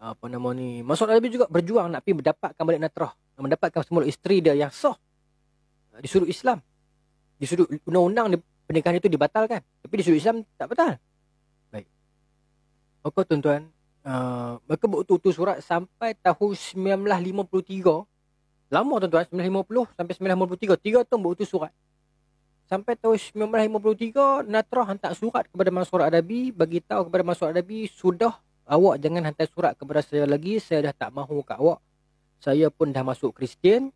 Apa nama ni Masuk Arabi juga berjuang Nak pergi mendapatkan balik Natra Mendapatkan semua isteri dia yang sah eh, Disuruh Islam Disuruh undang-undang dia pernikahan itu dibatalkan tapi di sudut Islam tak batal baik maka tuan-tuan uh, maka buku tu surat sampai tahun 1953 lama tuan-tuan 1950 sampai 1953 tiga tahun buku tu surat sampai tahun 1953 Natrah hantar surat kepada Mansur Adabi bagi tahu kepada Mansur Adabi sudah awak jangan hantar surat kepada saya lagi saya dah tak mahu kat awak saya pun dah masuk Kristian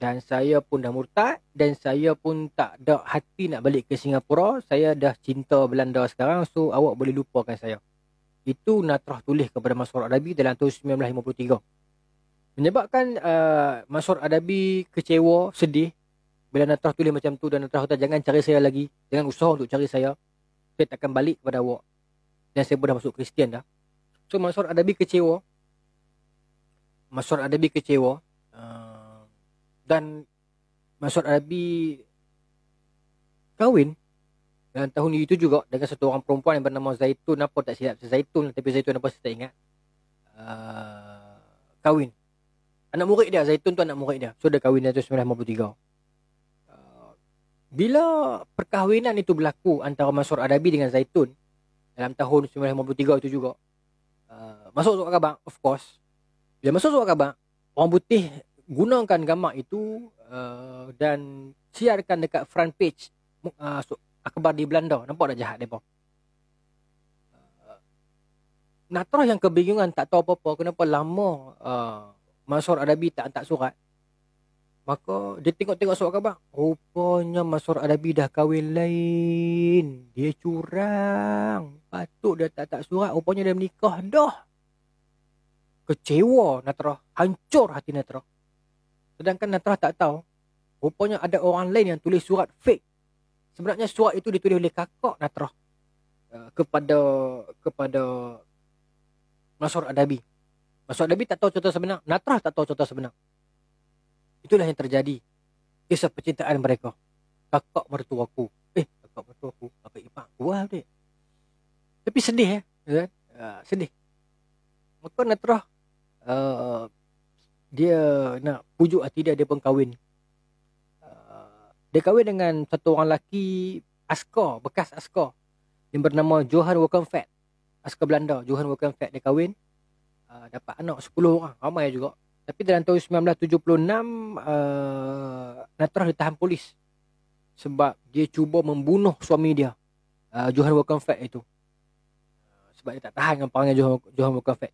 dan saya pun dah murtad dan saya pun tak ada hati nak balik ke Singapura. Saya dah cinta Belanda sekarang so awak boleh lupakan saya. Itu Natrah tulis kepada Masyarakat Adabi dalam tahun 1953. Menyebabkan uh, Masyarakat Adabi kecewa, sedih. Bila Natrah tulis macam tu dan Natrah kata jangan cari saya lagi. Jangan usaha untuk cari saya. Saya takkan balik kepada awak. Dan saya pun dah masuk Kristian dah. So Masyarakat Adabi kecewa. Masyarakat Adabi kecewa. Uh, dan Masud Arabi kahwin dalam tahun itu juga dengan satu orang perempuan yang bernama Zaitun apa tak silap Zaitun tapi Zaitun apa saya tak ingat. Uh, kahwin. Anak murid dia Zaitun tu anak murid dia. So dia kahwin dia 1953. Uh, ah, bila perkahwinan itu berlaku antara Masur Adabi dengan Zaitun dalam tahun 1953 itu juga uh, masuk suku Kabak of course. Bila masuk suku Kabak orang putih gunakan gambar itu uh, dan siarkan dekat front page uh, so, akhbar di Belanda. Nampak dah jahat mereka. Uh, Natrah yang kebingungan tak tahu apa-apa kenapa lama uh, Mansur Adabi tak hantar surat. Maka dia tengok-tengok surat khabar. Rupanya Mansur Adabi dah kahwin lain. Dia curang. Patut dia tak tak surat. Rupanya dia menikah dah. Kecewa Natrah. Hancur hati Natrah. Sedangkan Natrah tak tahu, rupanya ada orang lain yang tulis surat fake. Sebenarnya surat itu ditulis oleh kakak Natrah eh, kepada kepada Nasr Adabi. Nasr Adabi tak tahu cerita sebenar. Natrah tak tahu cerita sebenar. Itulah yang terjadi. Kisah percintaan mereka. Kakak mertuaku. Eh, kakak mertuaku. Kakak ipar. Wah, dek. Tapi sedih, eh, ya. Eh? Uh, sedih. Maka Natrah uh, dia nak pujuk hati lah dia dia pun kahwin. Ah, dia kahwin dengan satu orang lelaki askar, bekas askar yang bernama Johan Wolkenfeld. Askar Belanda, Johan Wolkenfeld dia kahwin. Ah, dapat anak 10 orang, ramai juga. Tapi dalam tahun 1976, ah, Natras ditahan polis. Sebab dia cuba membunuh suami dia, Johan Wolkenfeld itu. sebab dia tak tahan dengan perangai Johan, Johan Wolkenfeld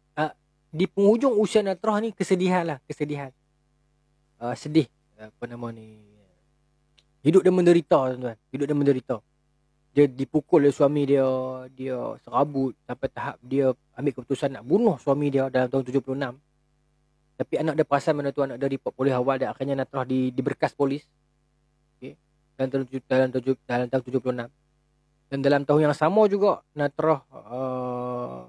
di penghujung usia Natrah ni kesedihan lah kesedihan uh, sedih apa nama ni hidup dia menderita tuan-tuan hidup dia menderita dia dipukul oleh suami dia dia serabut sampai tahap dia ambil keputusan nak bunuh suami dia dalam tahun 76 tapi anak dia perasan mana tu anak dia report polis awal dan akhirnya Natrah di, di berkas polis okay. dalam, dalam, dalam, dalam tahun 76 dan dalam tahun yang sama juga Natrah uh,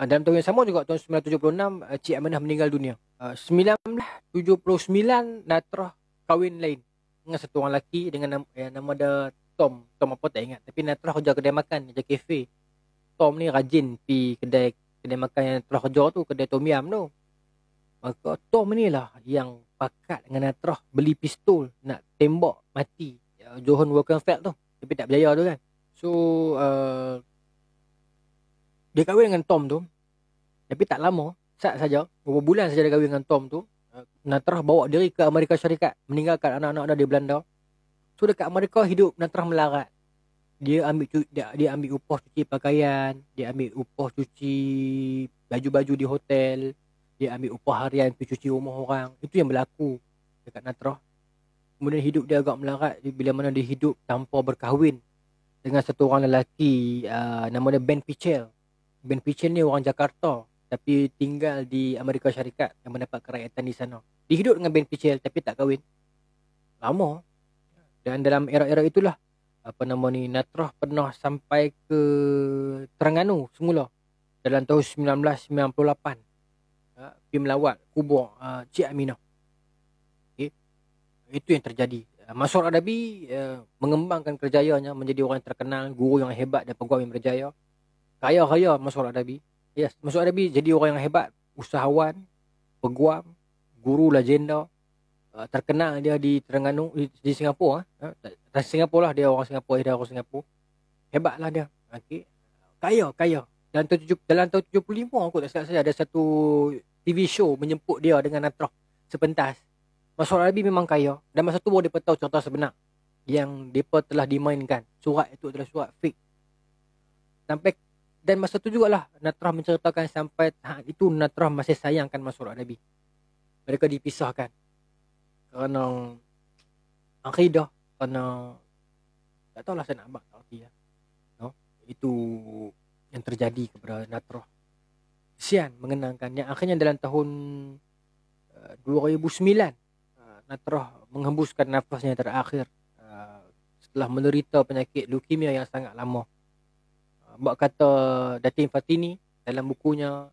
Uh, dalam tahun yang sama juga tahun 1976 uh, ah, Cik Amanah meninggal dunia. Ah, uh, 1979 Natrah kahwin lain dengan satu orang lelaki dengan nama, eh, nama dia Tom. Tom apa tak ingat. Tapi Natrah kerja kedai makan, kerja kafe. Tom ni rajin pi kedai kedai makan yang Natrah kerja tu, kedai Tom Yam tu. Maka Tom ni lah yang pakat dengan Natrah beli pistol nak tembak mati uh, Johan Walkenfeld tu. Tapi tak berjaya tu kan. So uh, dia kahwin dengan Tom tu tapi tak lama sat saja beberapa bulan saja dia kahwin dengan Tom tu eh, Natrah bawa diri ke Amerika Syarikat meninggalkan anak-anak dia di Belanda so dekat Amerika hidup Natrah melarat dia ambil dia, dia ambil upah cuci pakaian dia ambil upah cuci baju-baju di hotel dia ambil upah harian tu cuci rumah orang itu yang berlaku dekat Natrah kemudian hidup dia agak melarat bila mana dia hidup tanpa berkahwin dengan satu orang lelaki uh, nama dia Ben Pichel Ben Pichel ni orang Jakarta tapi tinggal di Amerika Syarikat yang mendapat kerakyatan di sana. Dia dengan Ben Pichel tapi tak kahwin. Lama. Dan dalam era-era itulah apa nama ni Natrah pernah sampai ke Terengganu semula dalam tahun 1998. Ha, pergi melawat kubur ha, Cik Aminah. Okay. Itu yang terjadi. Ha, Masyarakat Adabi uh, mengembangkan kerjayanya menjadi orang yang terkenal, guru yang hebat dan peguam yang berjaya kaya-kaya masuk adabi. Yes, masuk adabi jadi orang yang hebat, usahawan, peguam, guru legenda, ah, terkenal dia di Terengganu di Singapura ah. Singapura lah dia orang Singapura, dia orang Singapura. Hebatlah dia. Okey. Kaya, kaya. Dan tujuh, dalam tahun 75 aku tak silap saya ada satu TV show menyempuk dia dengan Natrah sepentas. Masuk Arabi memang kaya dan masa tu baru dia tahu cerita sebenar yang depa telah dimainkan. Surat itu adalah surat fake. Sampai dan masa tu jugalah Natrah menceritakan sampai ha, itu Natrah masih sayangkan Masrurah Nabi. Mereka dipisahkan. Kerana akidah, kerana tak tahulah saya nak ambil tak arti lah. No? Itu yang terjadi kepada Natrah. Sian mengenangkan yang akhirnya dalam tahun 2009 eh, eh, Natrah menghembuskan nafasnya terakhir eh, setelah menderita penyakit leukemia yang sangat lama. Mak kata Datin Fatini dalam bukunya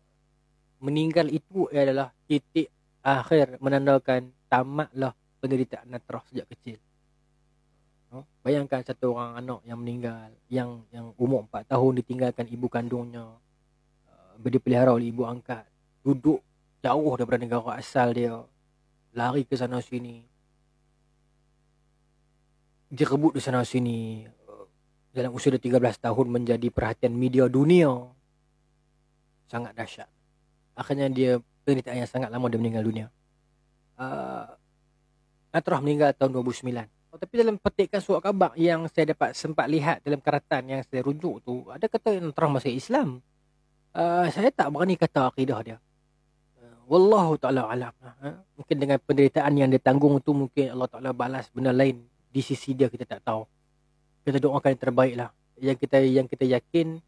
meninggal itu adalah titik akhir menandakan tamatlah penderitaan Natrah sejak kecil. Oh, bayangkan satu orang anak yang meninggal yang yang umur 4 tahun ditinggalkan ibu kandungnya uh, dipelihara oleh ibu angkat duduk jauh daripada negara asal dia lari ke sana sini direbut di sana sini dalam usia 13 tahun menjadi perhatian media dunia sangat dahsyat akhirnya dia penderita yang sangat lama dia meninggal dunia uh, ah, Natrah meninggal tahun 2009 Oh, tapi dalam petikan surat khabar yang saya dapat sempat lihat dalam karatan yang saya rujuk tu, ada kata yang terang masuk Islam. Uh, saya tak berani kata akidah dia. Uh, Wallahu ta'ala alam. Uh, mungkin dengan penderitaan yang dia tanggung tu, mungkin Allah ta'ala balas benda lain di sisi dia kita tak tahu kita doakan yang terbaik lah yang kita yang kita yakin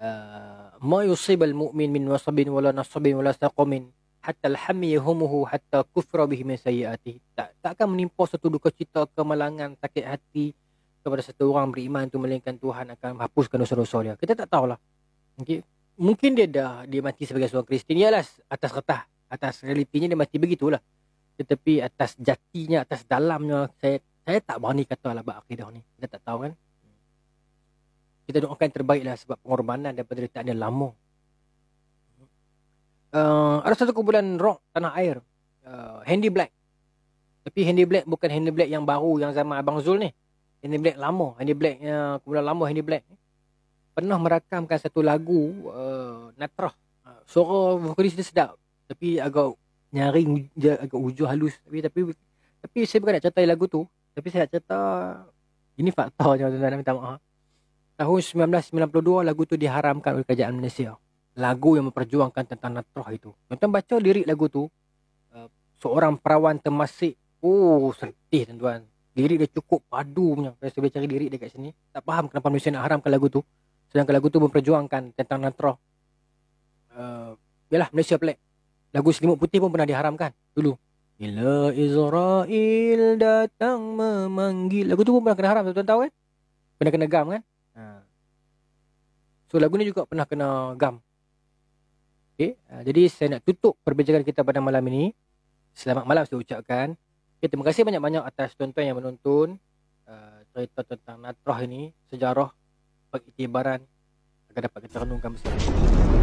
uh, ma yusibal mu'min min wasabin wala nasabin wala saqamin hatta alhammi yahumuhu hatta kufra bihi min sayyiati tak takkan menimpa satu duka cita kemalangan sakit hati kepada satu orang beriman tu melainkan Tuhan akan hapuskan dosa-dosa dia kita tak tahulah okay. mungkin dia dah dia mati sebagai seorang Kristian ialah atas kertas atas realitinya dia mati begitulah tetapi atas jatinya atas dalamnya saya saya tak berani kata lah buat akidah ni. Kita tak tahu kan. Kita doakan terbaik lah sebab pengorbanan dan penderitaan dia lama. Uh, ada satu kumpulan rock tanah air. Uh, Handy Black. Tapi Handy Black bukan Handy Black yang baru yang zaman Abang Zul ni. Handy Black lama. Handy Black, uh, kumpulan lama Handy Black. Pernah merakamkan satu lagu uh, Natra. Uh, suara vokalis dia sedap. Tapi agak nyaring, agak hujur halus. Tapi, tapi tapi saya bukan nak cerita lagu tu. Tapi saya nak cerita Ini fakta je tuan nak minta maaf Tahun 1992 lagu tu diharamkan oleh kerajaan Malaysia Lagu yang memperjuangkan tentang natrah itu Tuan-tuan baca lirik lagu tu eh, Seorang perawan termasik Oh sedih tuan-tuan Lirik dia cukup padu punya Saya boleh cari lirik dekat sini Tak faham kenapa Malaysia nak haramkan lagu tu Sedangkan lagu tu memperjuangkan tentang natrah Uh, yalah Malaysia pelik Lagu Selimut Putih pun pernah diharamkan Dulu bila Israel datang memanggil Lagu tu pun pernah kena haram tuan-tuan tahu kan Pernah kena gam kan ha. So lagu ni juga pernah kena gam okay. ha, Jadi saya nak tutup perbincangan kita pada malam ini Selamat malam saya ucapkan okay, Terima kasih banyak-banyak atas tuan-tuan yang menonton uh, Cerita tentang Natrah ini Sejarah Pengiktibaran Agar dapat kita renungkan bersama